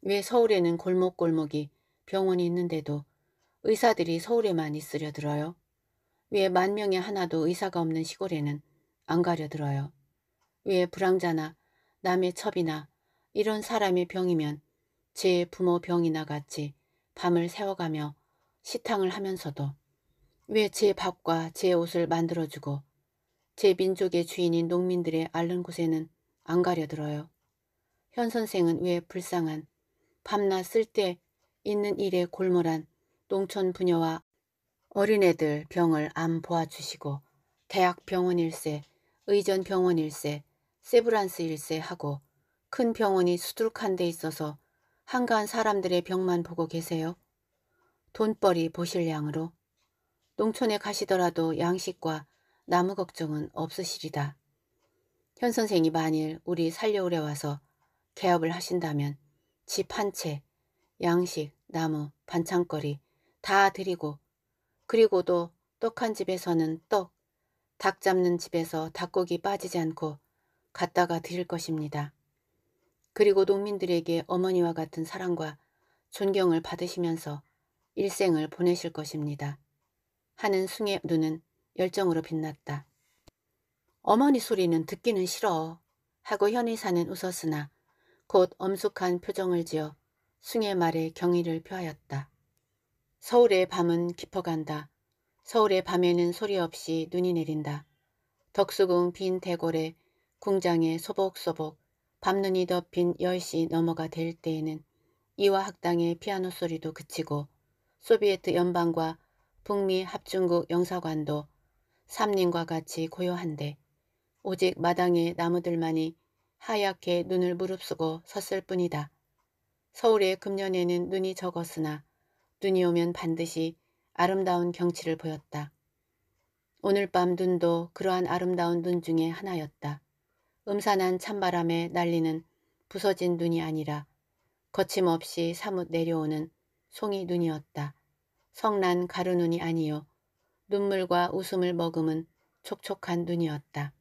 왜 서울에는 골목골목이 병원이 있는데도 의사들이 서울에만 있으려 들어요? 왜 만 명에 하나도 의사가 없는 시골에는 안 가려 들어요? 왜 불황자나 남의 첩이나 이런 사람의 병이면 제 부모 병이나 같이 밤을 새워가며 시탕을 하면서도 왜 제 밥과 제 옷을 만들어주고 제 민족의 주인인 농민들의 앓는 곳에는 안 가려들어요. 현 선생은 왜 불쌍한 밤낮 쓸 때 있는 일에 골몰한 농촌 부녀와 어린애들 병을 안 보아주시고 대학 병원 일세, 의전 병원 일세, 세브란스 일세 하고 큰 병원이 수두룩한 데 있어서 한가한 사람들의 병만 보고 계세요. 돈벌이 보실 양으로 농촌에 가시더라도 양식과 나무 걱정은 없으시리다. 현 선생이 만일 우리 살려오래 와서 개업을 하신다면 집 한 채, 양식, 나무, 반찬거리 다 드리고 그리고도 떡 한 집에서는 떡, 닭 잡는 집에서 닭고기 빠지지 않고 갖다가 드릴 것입니다. 그리고 농민들에게 어머니와 같은 사랑과 존경을 받으시면서 일생을 보내실 것입니다. 하는 숭의 눈은 열정으로 빛났다. 어머니 소리는 듣기는 싫어 하고 현의사는 웃었으나 곧 엄숙한 표정을 지어 숭의 말에 경의를 표하였다. 서울의 밤은 깊어간다. 서울의 밤에는 소리 없이 눈이 내린다. 덕수궁 빈 대궐에 궁장에 소복소복 밤눈이 덮인 10시 넘어가 될 때에는 이와 학당의 피아노 소리도 그치고 소비에트 연방과 북미 합중국 영사관도 삼림과 같이 고요한데 오직 마당의 나무들만이 하얗게 눈을 무릅쓰고 섰을 뿐이다. 서울의 금년에는 눈이 적었으나 눈이 오면 반드시 아름다운 경치를 보였다. 오늘 밤 눈도 그러한 아름다운 눈 중에 하나였다. 음산한 찬바람에 날리는 부서진 눈이 아니라 거침없이 사뭇 내려오는 송이 눈이었다. 성난 가루 눈이 아니요. 눈물과 웃음을 머금은 촉촉한 눈이었다.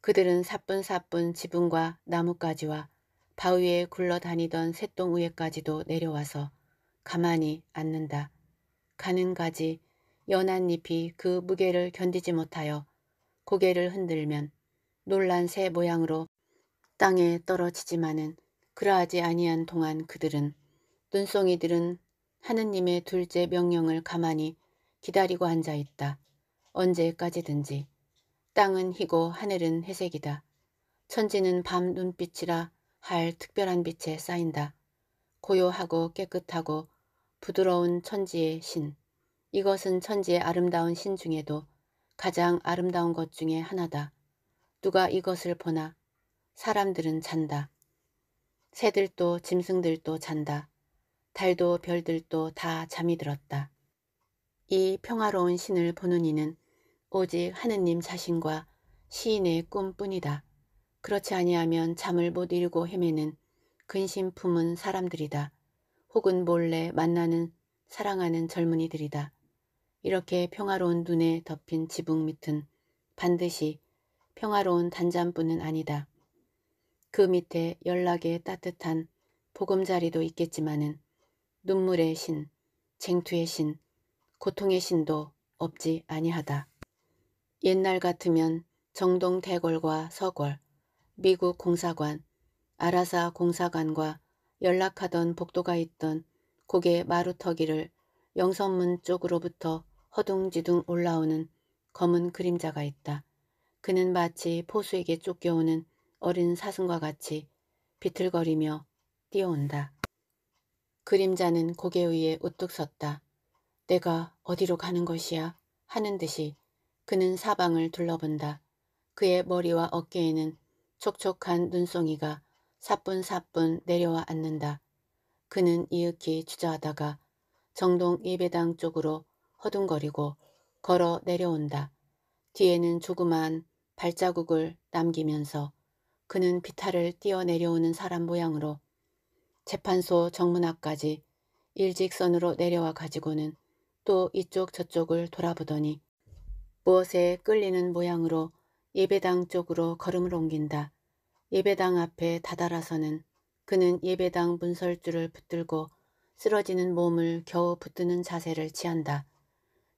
그들은 사뿐사뿐 지붕과 나뭇가지와 바위에 굴러다니던 새똥 위에까지도 내려와서 가만히 앉는다. 가는 가지 연한 잎이 그 무게를 견디지 못하여 고개를 흔들면 놀란 새 모양으로 땅에 떨어지지만은 그러하지 아니한 동안 그들은 눈송이들은 하느님의 둘째 명령을 가만히 기다리고 앉아있다. 언제까지든지. 땅은 희고 하늘은 회색이다. 천지는 밤 눈빛이라 할 특별한 빛에 쌓인다. 고요하고 깨끗하고 부드러운 천지의 신. 이것은 천지의 아름다운 신 중에도 가장 아름다운 것 중에 하나다. 누가 이것을 보나 사람들은 잔다. 새들도 짐승들도 잔다. 달도 별들도 다 잠이 들었다. 이 평화로운 신을 보는 이는 오직 하느님 자신과 시인의 꿈뿐이다. 그렇지 아니하면 잠을 못 이루고 헤매는 근심 품은 사람들이다. 혹은 몰래 만나는 사랑하는 젊은이들이다. 이렇게 평화로운 눈에 덮인 지붕 밑은 반드시 평화로운 단잠뿐은 아니다. 그 밑에 연락의 따뜻한 보금자리도 있겠지만은 눈물의 신, 쟁투의 신, 고통의 신도 없지 아니하다. 옛날 같으면 정동 대궐과 서궐, 미국 공사관, 아라사 공사관과 연락하던 복도가 있던 고개 마루터기를 영선문 쪽으로부터 허둥지둥 올라오는 검은 그림자가 있다. 그는 마치 포수에게 쫓겨오는 어린 사슴과 같이 비틀거리며 뛰어온다. 그림자는 고개 위에 우뚝 섰다. 내가 어디로 가는 것이야 하는 듯이 그는 사방을 둘러본다. 그의 머리와 어깨에는 촉촉한 눈송이가 사뿐사뿐 내려와 앉는다. 그는 이윽히 주저하다가 정동 예배당 쪽으로 허둥거리고 걸어 내려온다. 뒤에는 조그만 발자국을 남기면서 그는 비탈을 뛰어 내려오는 사람 모양으로 재판소 정문 앞까지 일직선으로 내려와 가지고는 또 이쪽 저쪽을 돌아보더니 무엇에 끌리는 모양으로 예배당 쪽으로 걸음을 옮긴다. 예배당 앞에 다다라서는 그는 예배당 문설주를 붙들고 쓰러지는 몸을 겨우 붙드는 자세를 취한다.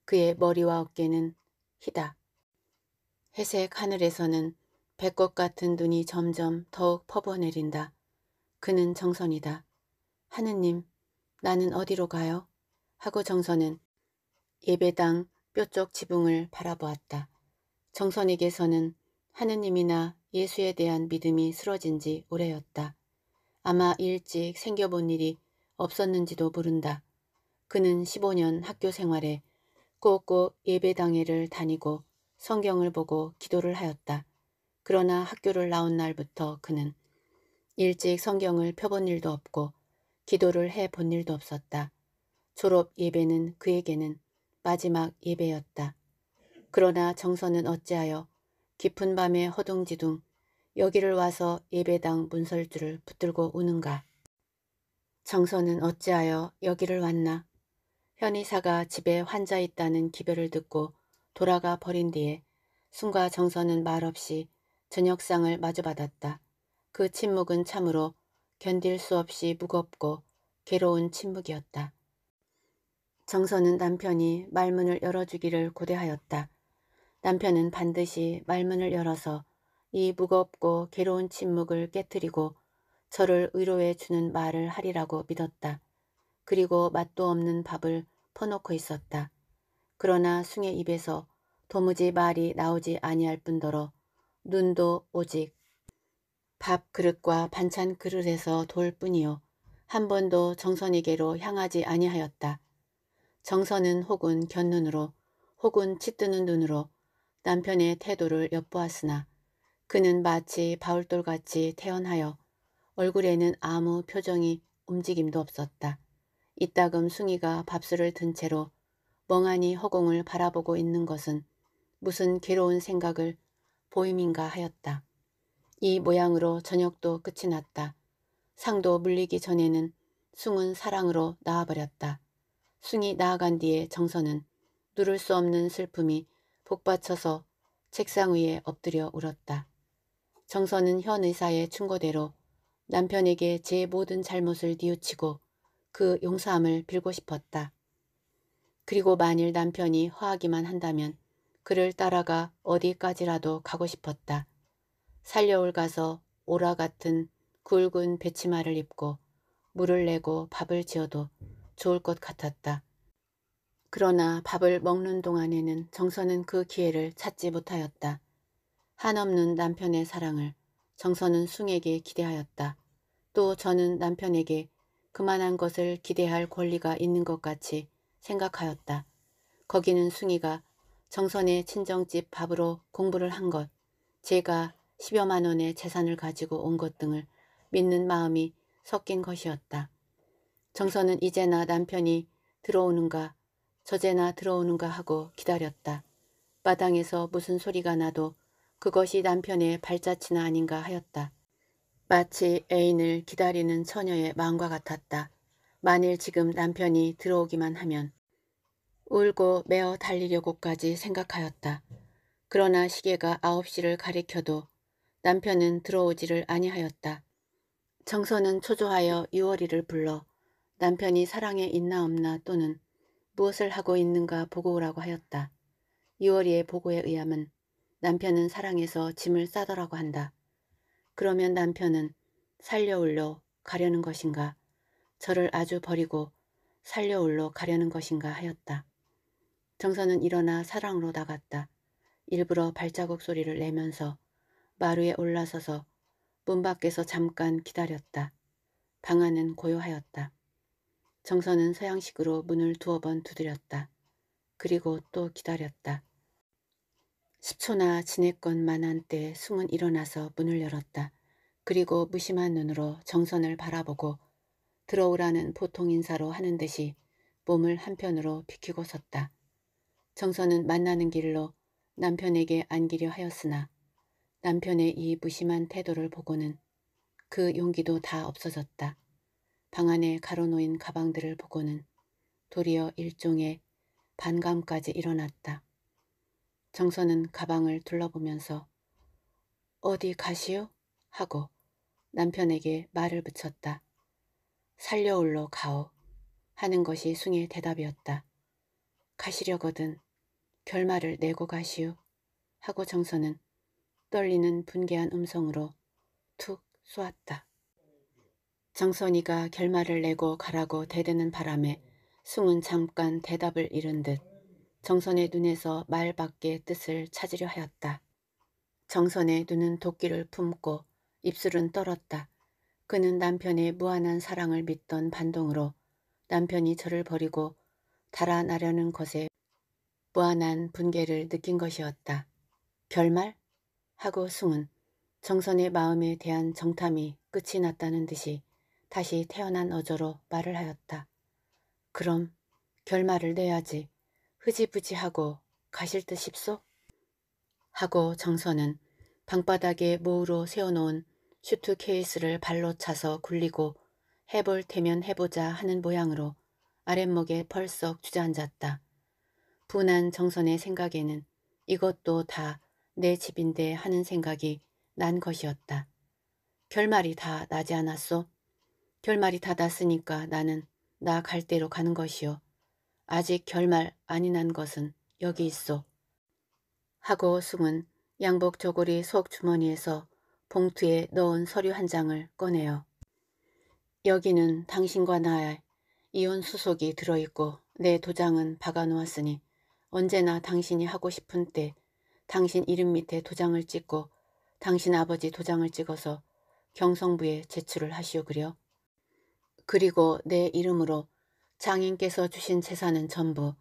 그의 머리와 어깨는 희다. 회색 하늘에서는 백꼽 같은 눈이 점점 더욱 퍼부어내린다 그는 정선이다. 하느님, 나는 어디로 가요? 하고 정선은 예배당 뾰쪽 지붕을 바라보았다. 정선에게서는 하느님이나 예수에 대한 믿음이 쓰러진 지 오래였다. 아마 일찍 생겨본 일이 없었는지도 모른다. 그는 15년 학교 생활에 꼭꼭 예배당회를 다니고 성경을 보고 기도를 하였다. 그러나 학교를 나온 날부터 그는 일찍 성경을 펴본 일도 없고 기도를 해 본 일도 없었다. 졸업 예배는 그에게는 마지막 예배였다. 그러나 정서는 어찌하여 깊은 밤에 허둥지둥 여기를 와서 예배당 문설주를 붙들고 우는가. 정서는 어찌하여 여기를 왔나. 현의사가 집에 환자 있다는 기별을 듣고 돌아가 버린 뒤에 순과 정서는 말없이 저녁상을 마주받았다. 그 침묵은 참으로 견딜 수 없이 무겁고 괴로운 침묵이었다. 정선은 남편이 말문을 열어주기를 고대하였다. 남편은 반드시 말문을 열어서 이 무겁고 괴로운 침묵을 깨뜨리고 저를 위로해 주는 말을 하리라고 믿었다. 그리고 맛도 없는 밥을 퍼놓고 있었다. 그러나 숭의 입에서 도무지 말이 나오지 아니할 뿐더러 눈도 오직 밥 그릇과 반찬 그릇에서 돌 뿐이요. 한 번도 정선에게로 향하지 아니하였다. 정선은 혹은 견눈으로 혹은 치뜨는 눈으로 남편의 태도를 엿보았으나 그는 마치 바울돌같이 태연하여 얼굴에는 아무 표정이 움직임도 없었다. 이따금 숭이가 밥술을 든 채로 멍하니 허공을 바라보고 있는 것은 무슨 괴로운 생각을 보임인가 하였다. 이 모양으로 저녁도 끝이 났다. 상도 물리기 전에는 숭은 사랑으로 나아버렸다. 숭이 나아간 뒤에 정선은 누를 수 없는 슬픔이 복받쳐서 책상 위에 엎드려 울었다. 정선은 현 의사의 충고대로 남편에게 제 모든 잘못을 뉘우치고 그 용서함을 빌고 싶었다. 그리고 만일 남편이 화하기만 한다면 그를 따라가 어디까지라도 가고 싶었다. 살려올 가서 오라 같은 굵은 배치마를 입고 물을 내고 밥을 지어도 좋을 것 같았다. 그러나 밥을 먹는 동안에는 정선은 그 기회를 찾지 못하였다. 한없는 남편의 사랑을 정선은 숭에게 기대하였다. 또 저는 남편에게 그만한 것을 기대할 권리가 있는 것 같이 생각하였다. 거기는 숭이가 정선의 친정집 밥으로 공부를 한 것, 제가 십여만 원의 재산을 가지고 온 것 등을 믿는 마음이 섞인 것이었다. 정서는 이제나 남편이 들어오는가 저제나 들어오는가 하고 기다렸다. 마당에서 무슨 소리가 나도 그것이 남편의 발자취나 아닌가 하였다. 마치 애인을 기다리는 처녀의 마음과 같았다. 만일 지금 남편이 들어오기만 하면 울고 매어 달리려고까지 생각하였다. 그러나 시계가 9시를 가리켜도 남편은 들어오지를 아니하였다. 정서는 초조하여 유월이를 불러 남편이 사랑에 있나 없나 또는 무엇을 하고 있는가 보고 오라고 하였다. 유월이의 보고에 의하면 남편은 사랑에서 짐을 싸더라고 한다. 그러면 남편은 살려올러 가려는 것인가 저를 아주 버리고 살려올러 가려는 것인가 하였다. 정서는 일어나 사랑으로 나갔다. 일부러 발자국 소리를 내면서 마루에 올라서서 문 밖에서 잠깐 기다렸다. 방 안은 고요하였다. 정선은 서양식으로 문을 두어 번 두드렸다. 그리고 또 기다렸다. 10초나 지냈건만 한때 숭은 일어나서 문을 열었다. 그리고 무심한 눈으로 정선을 바라보고 들어오라는 보통 인사로 하는 듯이 몸을 한편으로 비키고 섰다. 정선은 만나는 길로 남편에게 안기려 하였으나 남편의 이 무심한 태도를 보고는 그 용기도 다 없어졌다. 방 안에 가로놓인 가방들을 보고는 도리어 일종의 반감까지 일어났다. 정선은 가방을 둘러보면서 어디 가시오? 하고 남편에게 말을 붙였다. 살려올러 가오 하는 것이 숭의 대답이었다. 가시려거든 결말을 내고 가시오 하고 정선은 떨리는 분개한 음성으로 툭 쏘았다. 정선이가 결말을 내고 가라고 대대는 바람에 숭은 잠깐 대답을 잃은 듯 정선의 눈에서 말밖에 뜻을 찾으려 하였다. 정선의 눈은 도끼를 품고 입술은 떨었다. 그는 남편의 무한한 사랑을 믿던 반동으로 남편이 저를 버리고 달아나려는 것에 무한한 분개를 느낀 것이었다. 결말? 하고 숭은 정선의 마음에 대한 정탐이 끝이 났다는 듯이 다시 태어난 어조로 말을 하였다. 그럼 결말을 내야지 흐지부지하고 가실 듯 싶소? 하고 정선은 방바닥에 모으로 세워놓은 슈트 케이스를 발로 차서 굴리고 해볼 테면 해보자 하는 모양으로 아랫목에 펄썩 주저앉았다. 분한 정선의 생각에는 이것도 다내 집인데 하는 생각이 난 것이었다. 결말이 다 나지 않았소. 결말이 다 났으니까 나는 나 갈 대로 가는 것이요. 아직 결말 아니 난 것은 여기 있소. 하고 숭은 양복 저고리 속 주머니에서 봉투에 넣은 서류 한 장을 꺼내요. 여기는 당신과 나의 이혼 수속이 들어있고 내 도장은 박아놓았으니 언제나 당신이 하고 싶은 때 당신 이름 밑에 도장을 찍고 당신 아버지 도장을 찍어서 경성부에 제출을 하시오그려. 그리고 내 이름으로 장인께서 주신 재산은 전부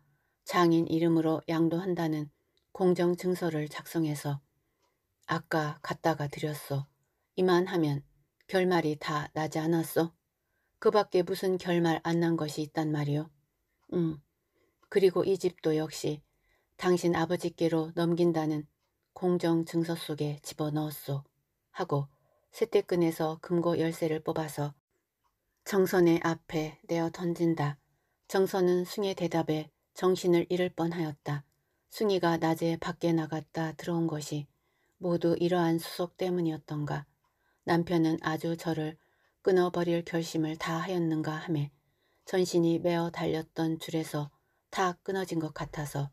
장인 이름으로 양도한다는 공정 증서를 작성해서 아까 갔다가 드렸소. 이만 하면 결말이 다 나지 않았소? 그 밖에 무슨 결말 안 난 것이 있단 말이오. 응. 그리고 이 집도 역시 당신 아버지께로 넘긴다는 공정 증서 속에 집어넣었소 하고 쇠떼끈에서 금고 열쇠를 뽑아서 정선의 앞에 내어 던진다. 정선은 숭의 대답에 정신을 잃을 뻔하였다. 숭이가 낮에 밖에 나갔다 들어온 것이 모두 이러한 수속 때문이었던가. 남편은 아주 저를 끊어버릴 결심을 다 하였는가 하며 전신이 메어 달렸던 줄에서 다 끊어진 것 같아서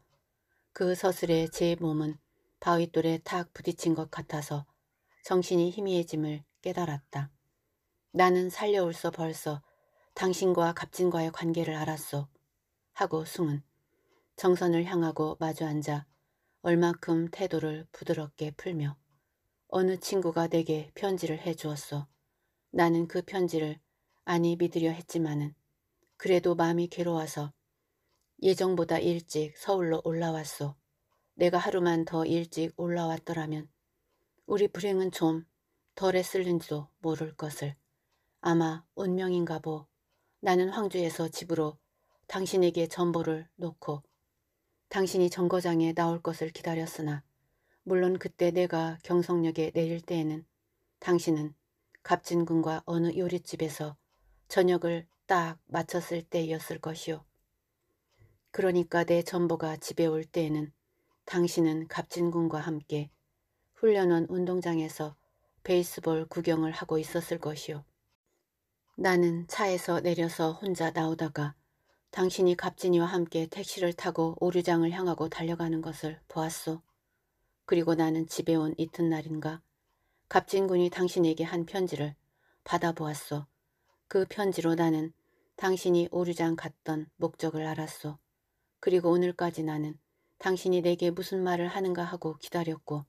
그 서술에 제 몸은 바윗돌에탁 부딪힌 것 같아서 정신이 희미해짐을 깨달았다. 나는 살려올서 벌써 당신과 갑진과의 관계를 알았소. 하고 숭은 정선을 향하고 마주 앉아 얼마큼 태도를 부드럽게 풀며 어느 친구가 내게 편지를 해주었어. 나는 그 편지를 아니 믿으려 했지만은 그래도 마음이 괴로워서 예정보다 일찍 서울로 올라왔소. 내가 하루만 더 일찍 올라왔더라면 우리 불행은 좀 덜했을는지도 모를 것을. 아마 운명인가 보. 나는 황주에서 집으로 당신에게 전보를 놓고 당신이 정거장에 나올 것을 기다렸으나 물론 그때 내가 경성역에 내릴 때에는 당신은 갑진군과 어느 요리집에서 저녁을 딱 마쳤을 때였을 것이오. 그러니까 내 전보가 집에 올 때에는 당신은 갑진군과 함께 훈련원 운동장에서 베이스볼 구경을 하고 있었을 것이오 나는 차에서 내려서 혼자 나오다가 당신이 갑진이와 함께 택시를 타고 오류장을 향하고 달려가는 것을 보았소. 그리고 나는 집에 온 이튿날인가 갑진군이 당신에게 한 편지를 받아보았소. 그 편지로 나는 당신이 오류장 갔던 목적을 알았소. 그리고 오늘까지 나는 당신이 내게 무슨 말을 하는가 하고 기다렸고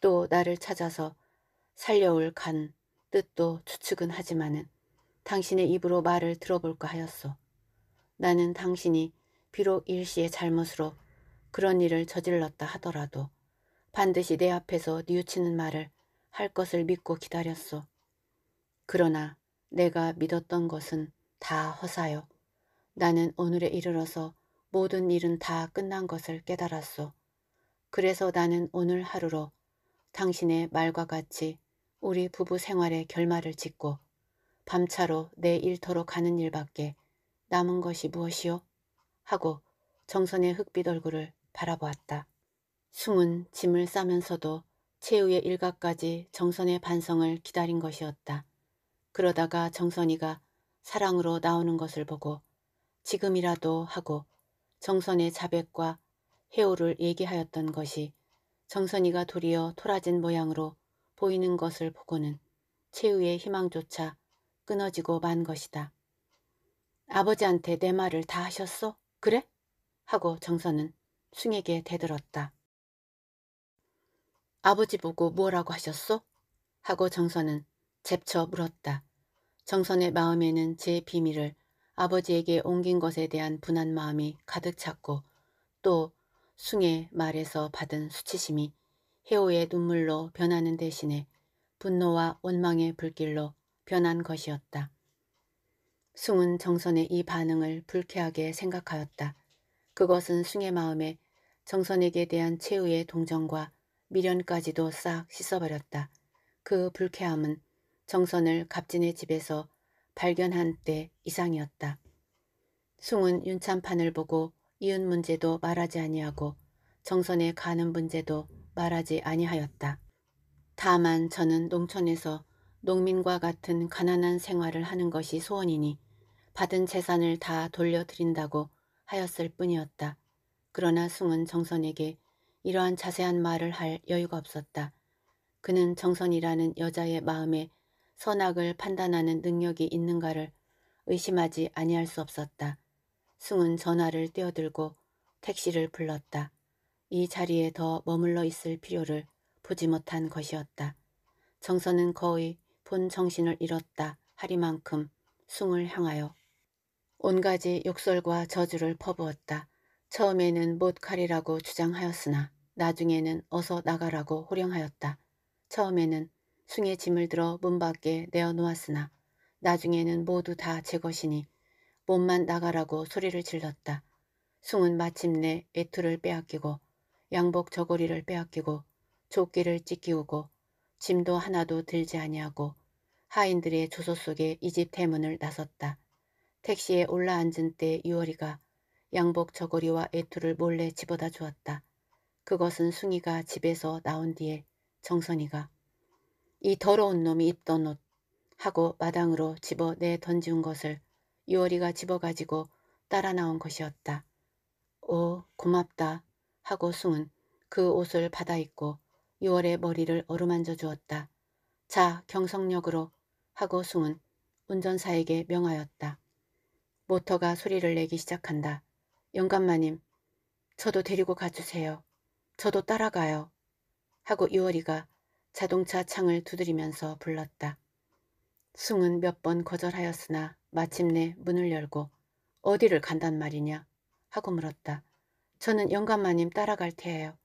또 나를 찾아서 살려올 간 뜻도 추측은 하지만은 당신의 입으로 말을 들어볼까 하였소. 나는 당신이 비록 일시의 잘못으로 그런 일을 저질렀다 하더라도 반드시 내 앞에서 뉘우치는 말을 할 것을 믿고 기다렸소. 그러나 내가 믿었던 것은 다 허사요. 나는 오늘에 이르러서 모든 일은 다 끝난 것을 깨달았소. 그래서 나는 오늘 하루로 당신의 말과 같이 우리 부부 생활의 결말을 짓고 밤차로 내 일터로 가는 일밖에 남은 것이 무엇이요? 하고 정선의 흑빛 얼굴을 바라보았다. 숨은 짐을 싸면서도 최후의 일각까지 정선의 반성을 기다린 것이었다. 그러다가 정선이가 사랑으로 나오는 것을 보고 지금이라도 하고 정선의 자백과 해오를 얘기하였던 것이 정선이가 도리어 토라진 모양으로 보이는 것을 보고는 최후의 희망조차 끊어지고 만 것이다. 아버지한테 내 말을 다 하셨어? 그래? 하고 정선은 숭에게 대들었다. 아버지 보고 뭐라고 하셨어? 하고 정선은 잽쳐 물었다. 정선의 마음에는 제 비밀을 아버지에게 옮긴 것에 대한 분한 마음이 가득 찼고 또 숭의 말에서 받은 수치심이 혜호의 눈물로 변하는 대신에 분노와 원망의 불길로 변한 것이었다. 숭은 정선의 이 반응을 불쾌하게 생각하였다. 그것은 숭의 마음에 정선에게 대한 최후의 동정과 미련까지도 싹 씻어버렸다. 그 불쾌함은 정선을 갑진의 집에서 발견한 때 이상이었다. 숭은 윤찬판을 보고 이웃 문제도 말하지 아니하고 정선에 가는 문제도 말하지 아니하였다. 다만 저는 농촌에서 농민과 같은 가난한 생활을 하는 것이 소원이니 받은 재산을 다 돌려드린다고 하였을 뿐이었다. 그러나 숭은 정선에게 이러한 자세한 말을 할 여유가 없었다. 그는 정선이라는 여자의 마음에 선악을 판단하는 능력이 있는가를 의심하지 아니할 수 없었다. 승은 전화를 떼어들고 택시를 불렀다. 이 자리에 더 머물러 있을 필요를 보지 못한 것이었다. 정선은 거의 본 정신을 잃었다 하리만큼 숭을 향하여 온가지 욕설과 저주를 퍼부었다. 처음에는 못 가리라고 주장하였으나 나중에는 어서 나가라고 호령하였다. 처음에는 숭의 짐을 들어 문 밖에 내어놓았으나 나중에는 모두 다 제 것이니 몸만 나가라고 소리를 질렀다. 숭은 마침내 애투를 빼앗기고 양복 저고리를 빼앗기고 조끼를 찢기우고 짐도 하나도 들지 아니하고 하인들의 조소 속에 이 집 대문을 나섰다. 택시에 올라앉은 때 유월이가 양복 저고리와 애투를 몰래 집어다 주었다. 그것은 숭이가 집에서 나온 뒤에 정선이가 이 더러운 놈이 입던 옷 하고 마당으로 집어내 던지운 것을 유월이가 집어가지고 따라 나온 것이었다. 오 고맙다 하고 숭은 그 옷을 받아 입고 유월의 머리를 어루만져 주었다. 자 경성역으로 하고 숭은 운전사에게 명하였다. 모터가 소리를 내기 시작한다. 영감마님 저도 데리고 가주세요. 저도 따라가요. 하고 유월이가 자동차 창을 두드리면서 불렀다. 숭은 몇 번 거절하였으나 마침내 문을 열고 어디를 간단 말이냐 하고 물었다. 저는 영감마님 따라갈 테예요.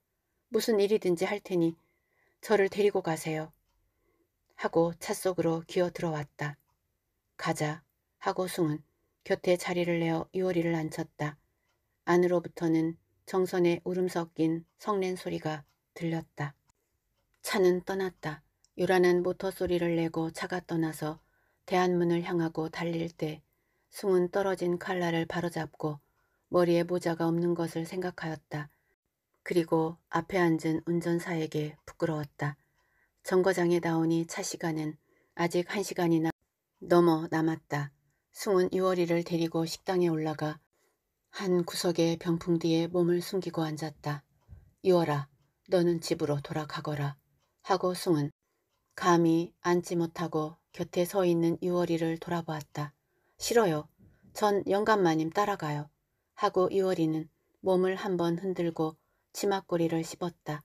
무슨 일이든지 할 테니 저를 데리고 가세요. 하고 차 속으로 기어 들어왔다. 가자 하고 숭은 곁에 자리를 내어 유월이를 앉혔다. 안으로부터는 정선의 울음 섞인 성낸 소리가 들렸다. 차는 떠났다. 요란한 모터 소리를 내고 차가 떠나서 대한문을 향하고 달릴 때 숭은 떨어진 칼날을 바로잡고 머리에 모자가 없는 것을 생각하였다. 그리고 앞에 앉은 운전사에게 부끄러웠다. 정거장에 나오니 차 시간은 아직 한 시간이나 넘어 남았다. 숭은 유월이를 데리고 식당에 올라가 한 구석의 병풍 뒤에 몸을 숨기고 앉았다. 유월아, 너는 집으로 돌아가거라. 하고 숭은 감히 앉지 못하고 곁에 서 있는 유월이를 돌아보았다. 싫어요. 전 영감마님 따라가요. 하고 유월이는 몸을 한 번 흔들고 치마꼬리를 씹었다.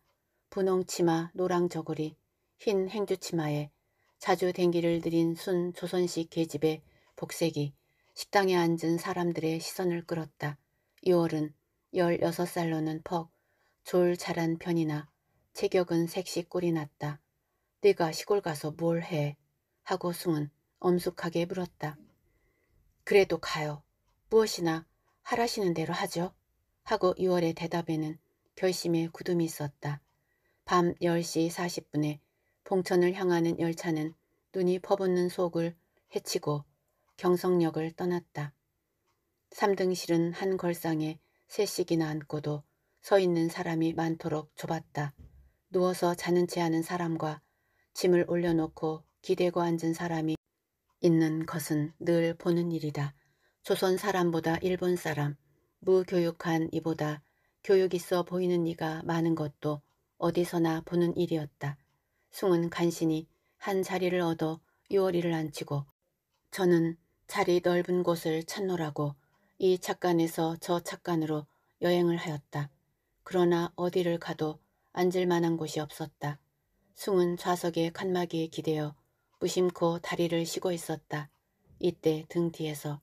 분홍 치마 노랑 저고리 흰 행주 치마에 자주 댕기를 들인 순 조선식 계집의 복색이 식당에 앉은 사람들의 시선을 끌었다. 2월은 16살로는 퍽 졸 자란 편이나 체격은 색시 꿀이 났다. 네가 시골 가서 뭘 해? 하고 숭은 엄숙하게 물었다. 그래도 가요. 무엇이나 하라시는 대로 하죠. 하고 6월의 대답에는 결심의 구름이 있었다. 밤 10시 40분에 봉천을 향하는 열차는 눈이 퍼붓는 속을 헤치고 경성역을 떠났다. 3등실은 한 걸상에 셋씩이나 앉고도 서 있는 사람이 많도록 좁았다. 누워서 자는 체 하는 사람과 짐을 올려놓고 기대고 앉은 사람이 있는 것은 늘 보는 일이다. 조선 사람보다 일본 사람, 무교육한 이보다 교육 있어 보이는 이가 많은 것도 어디서나 보는 일이었다. 숭은 간신히 한 자리를 얻어 유월이를 앉히고 저는 자리 넓은 곳을 찾노라고 이 착간에서 저 착간으로 여행을 하였다. 그러나 어디를 가도 앉을 만한 곳이 없었다. 숭은 좌석의 칸막이에 기대어 무심코 다리를 쉬고 있었다. 이때 등 뒤에서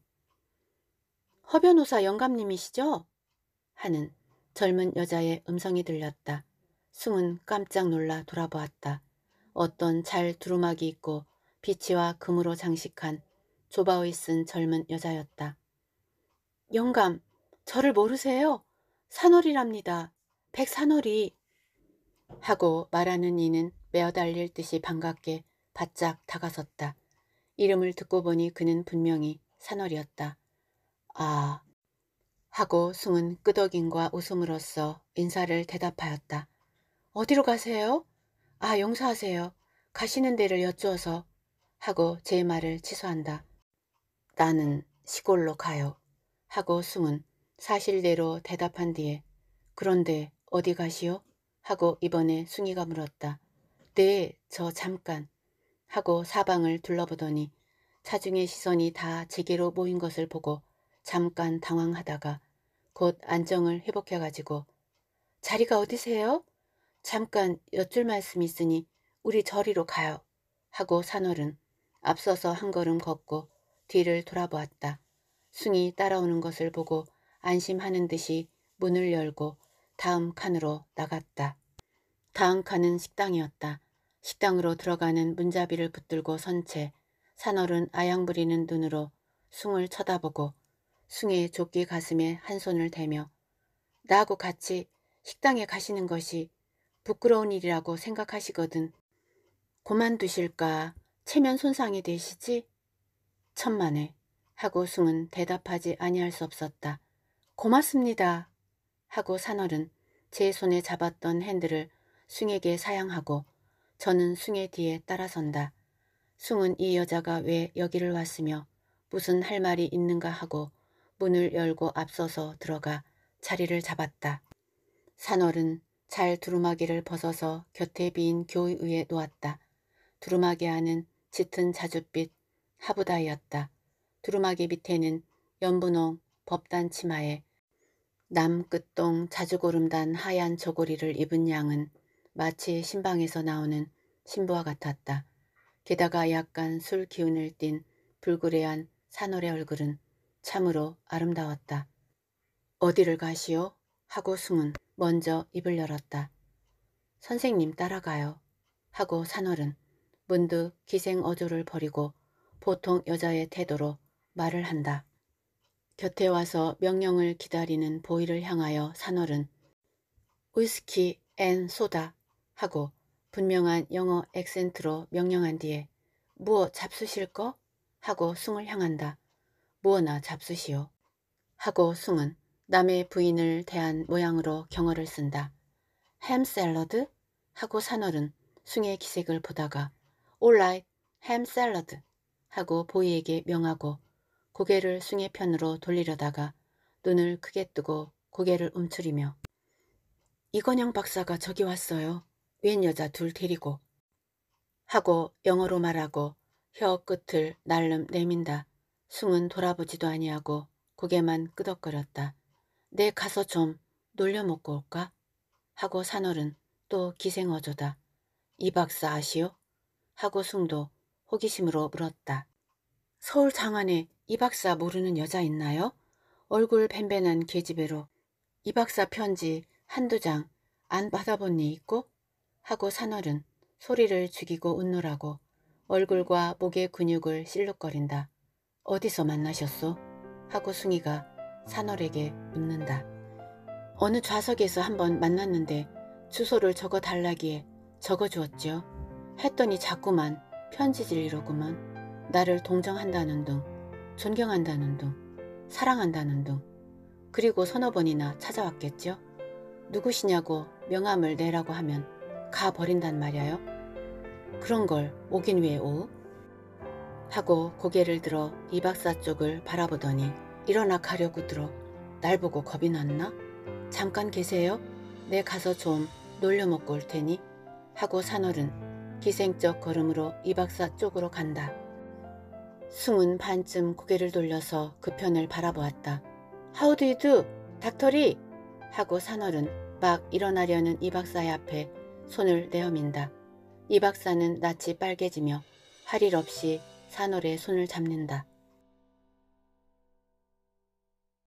허변호사 영감님이시죠? 하는 젊은 여자의 음성이 들렸다. 숭은 깜짝 놀라 돌아보았다. 어떤 잘 두루마기 있고 비치와 금으로 장식한 조바오이 쓴 젊은 여자였다. 영감, 저를 모르세요? 산월이랍니다. 백산월이. 하고 말하는 이는 매어달릴 듯이 반갑게 바짝 다가섰다. 이름을 듣고 보니 그는 분명히 산월이었다. 아 하고 숭은 끄덕임과 웃음으로써 인사를 대답하였다. 어디로 가세요? 아 용서하세요. 가시는 데를 여쭈어서 하고 제 말을 취소한다. 나는 시골로 가요. 하고 숭은 사실대로 대답한 뒤에 그런데 어디 가시오? 하고 이번에 숭이가 물었다. 네, 저 잠깐. 하고 사방을 둘러보더니 차중의 시선이 다 제게로 모인 것을 보고 잠깐 당황하다가 곧 안정을 회복해가지고 자리가 어디세요? 잠깐 여쭐 말씀이 있으니 우리 저리로 가요. 하고 산월은 앞서서 한 걸음 걷고 뒤를 돌아보았다. 숭이 따라오는 것을 보고 안심하는 듯이 문을 열고 다음 칸으로 나갔다. 다음 칸은 식당이었다. 식당으로 들어가는 문자비를 붙들고 선 채산얼은 아양부리는 눈으로 숭을 쳐다보고 숭의 조끼 가슴에 한 손을 대며 나하고 같이 식당에 가시는 것이 부끄러운 일이라고 생각하시거든. 고만두실까 체면 손상이 되시지? 천만에 하고 숭은 대답하지 아니할 수 없었다. 고맙습니다. 하고 산월은 제 손에 잡았던 핸들을 숭에게 사양하고 저는 숭의 뒤에 따라선다. 숭은 이 여자가 왜 여기를 왔으며 무슨 할 말이 있는가 하고 문을 열고 앞서서 들어가 자리를 잡았다. 산월은 잘 두루마기를 벗어서 곁에 비인 교의에 놓았다. 두루마기 안은 짙은 자줏빛 하부다이였다. 두루마기 밑에는 연분홍 법단 치마에 남끝동 자주고름단 하얀 저고리를 입은 양은 마치 신방에서 나오는 신부와 같았다. 게다가 약간 술 기운을 띤 불그레한 산월의 얼굴은 참으로 아름다웠다. 어디를 가시오? 하고 숭은 먼저 입을 열었다. 선생님 따라가요. 하고 산월은 문득 기생어조를 버리고 보통 여자의 태도로 말을 한다. 곁에 와서 명령을 기다리는 보이를 향하여 산월은 위스키 앤 소다 하고 분명한 영어 액센트로 명령한 뒤에 무어 잡수실 거? 하고 숭을 향한다. 무어나 잡수시오. 하고 숭은 남의 부인을 대한 모양으로 경어를 쓴다. 햄 샐러드? 하고 산월은 숭의 기색을 보다가 올라잇햄 샐러드 하고 보이에게 명하고 고개를 숭의 편으로 돌리려다가 눈을 크게 뜨고 고개를 움츠리며 이건영 박사가 저기 왔어요. 웬 여자 둘 데리고 하고 영어로 말하고 혀 끝을 날름 내민다. 숭은 돌아보지도 아니하고 고개만 끄덕거렸다. 내 네, 가서 좀 놀려 먹고 올까? 하고 산월은 또 기생어조다. 이 박사 아시오? 하고 숭도 호기심으로 물었다. 서울 장안에 이 박사 모르는 여자 있나요? 얼굴 뱀뱀한 계집애로 이 박사 편지 한두 장 안 받아본 니 있고? 하고 산월은 소리를 죽이고 웃느라고 얼굴과 목의 근육을 실룩거린다. 어디서 만나셨소? 하고 숭이가 산월에게 묻는다. 어느 좌석에서 한번 만났는데 주소를 적어 달라기에 적어주었죠 했더니 자꾸만 편지질이로구먼 나를 동정한다는 둥 존경한다는 둥, 사랑한다는 둥, 그리고 서너 번이나 찾아왔겠죠. 누구시냐고 명함을 내라고 하면 가버린단 말이에요. 그런 걸 오긴 왜 오? 하고 고개를 들어 이 박사 쪽을 바라보더니 일어나 가려고 들어 날 보고 겁이 났나? 잠깐 계세요. 내 네, 가서 좀 놀려먹고 올 테니 하고 산월은 기생적 걸음으로 이 박사 쪽으로 간다. 숨은 반쯤 고개를 돌려서 그 편을 바라보았다. 하우드 d 드 닥터리! 하고 산월은 막 일어나려는 이 박사의 앞에 손을 내어민다. 이 박사는 낯이 빨개지며 할 일 없이 산월의 손을 잡는다.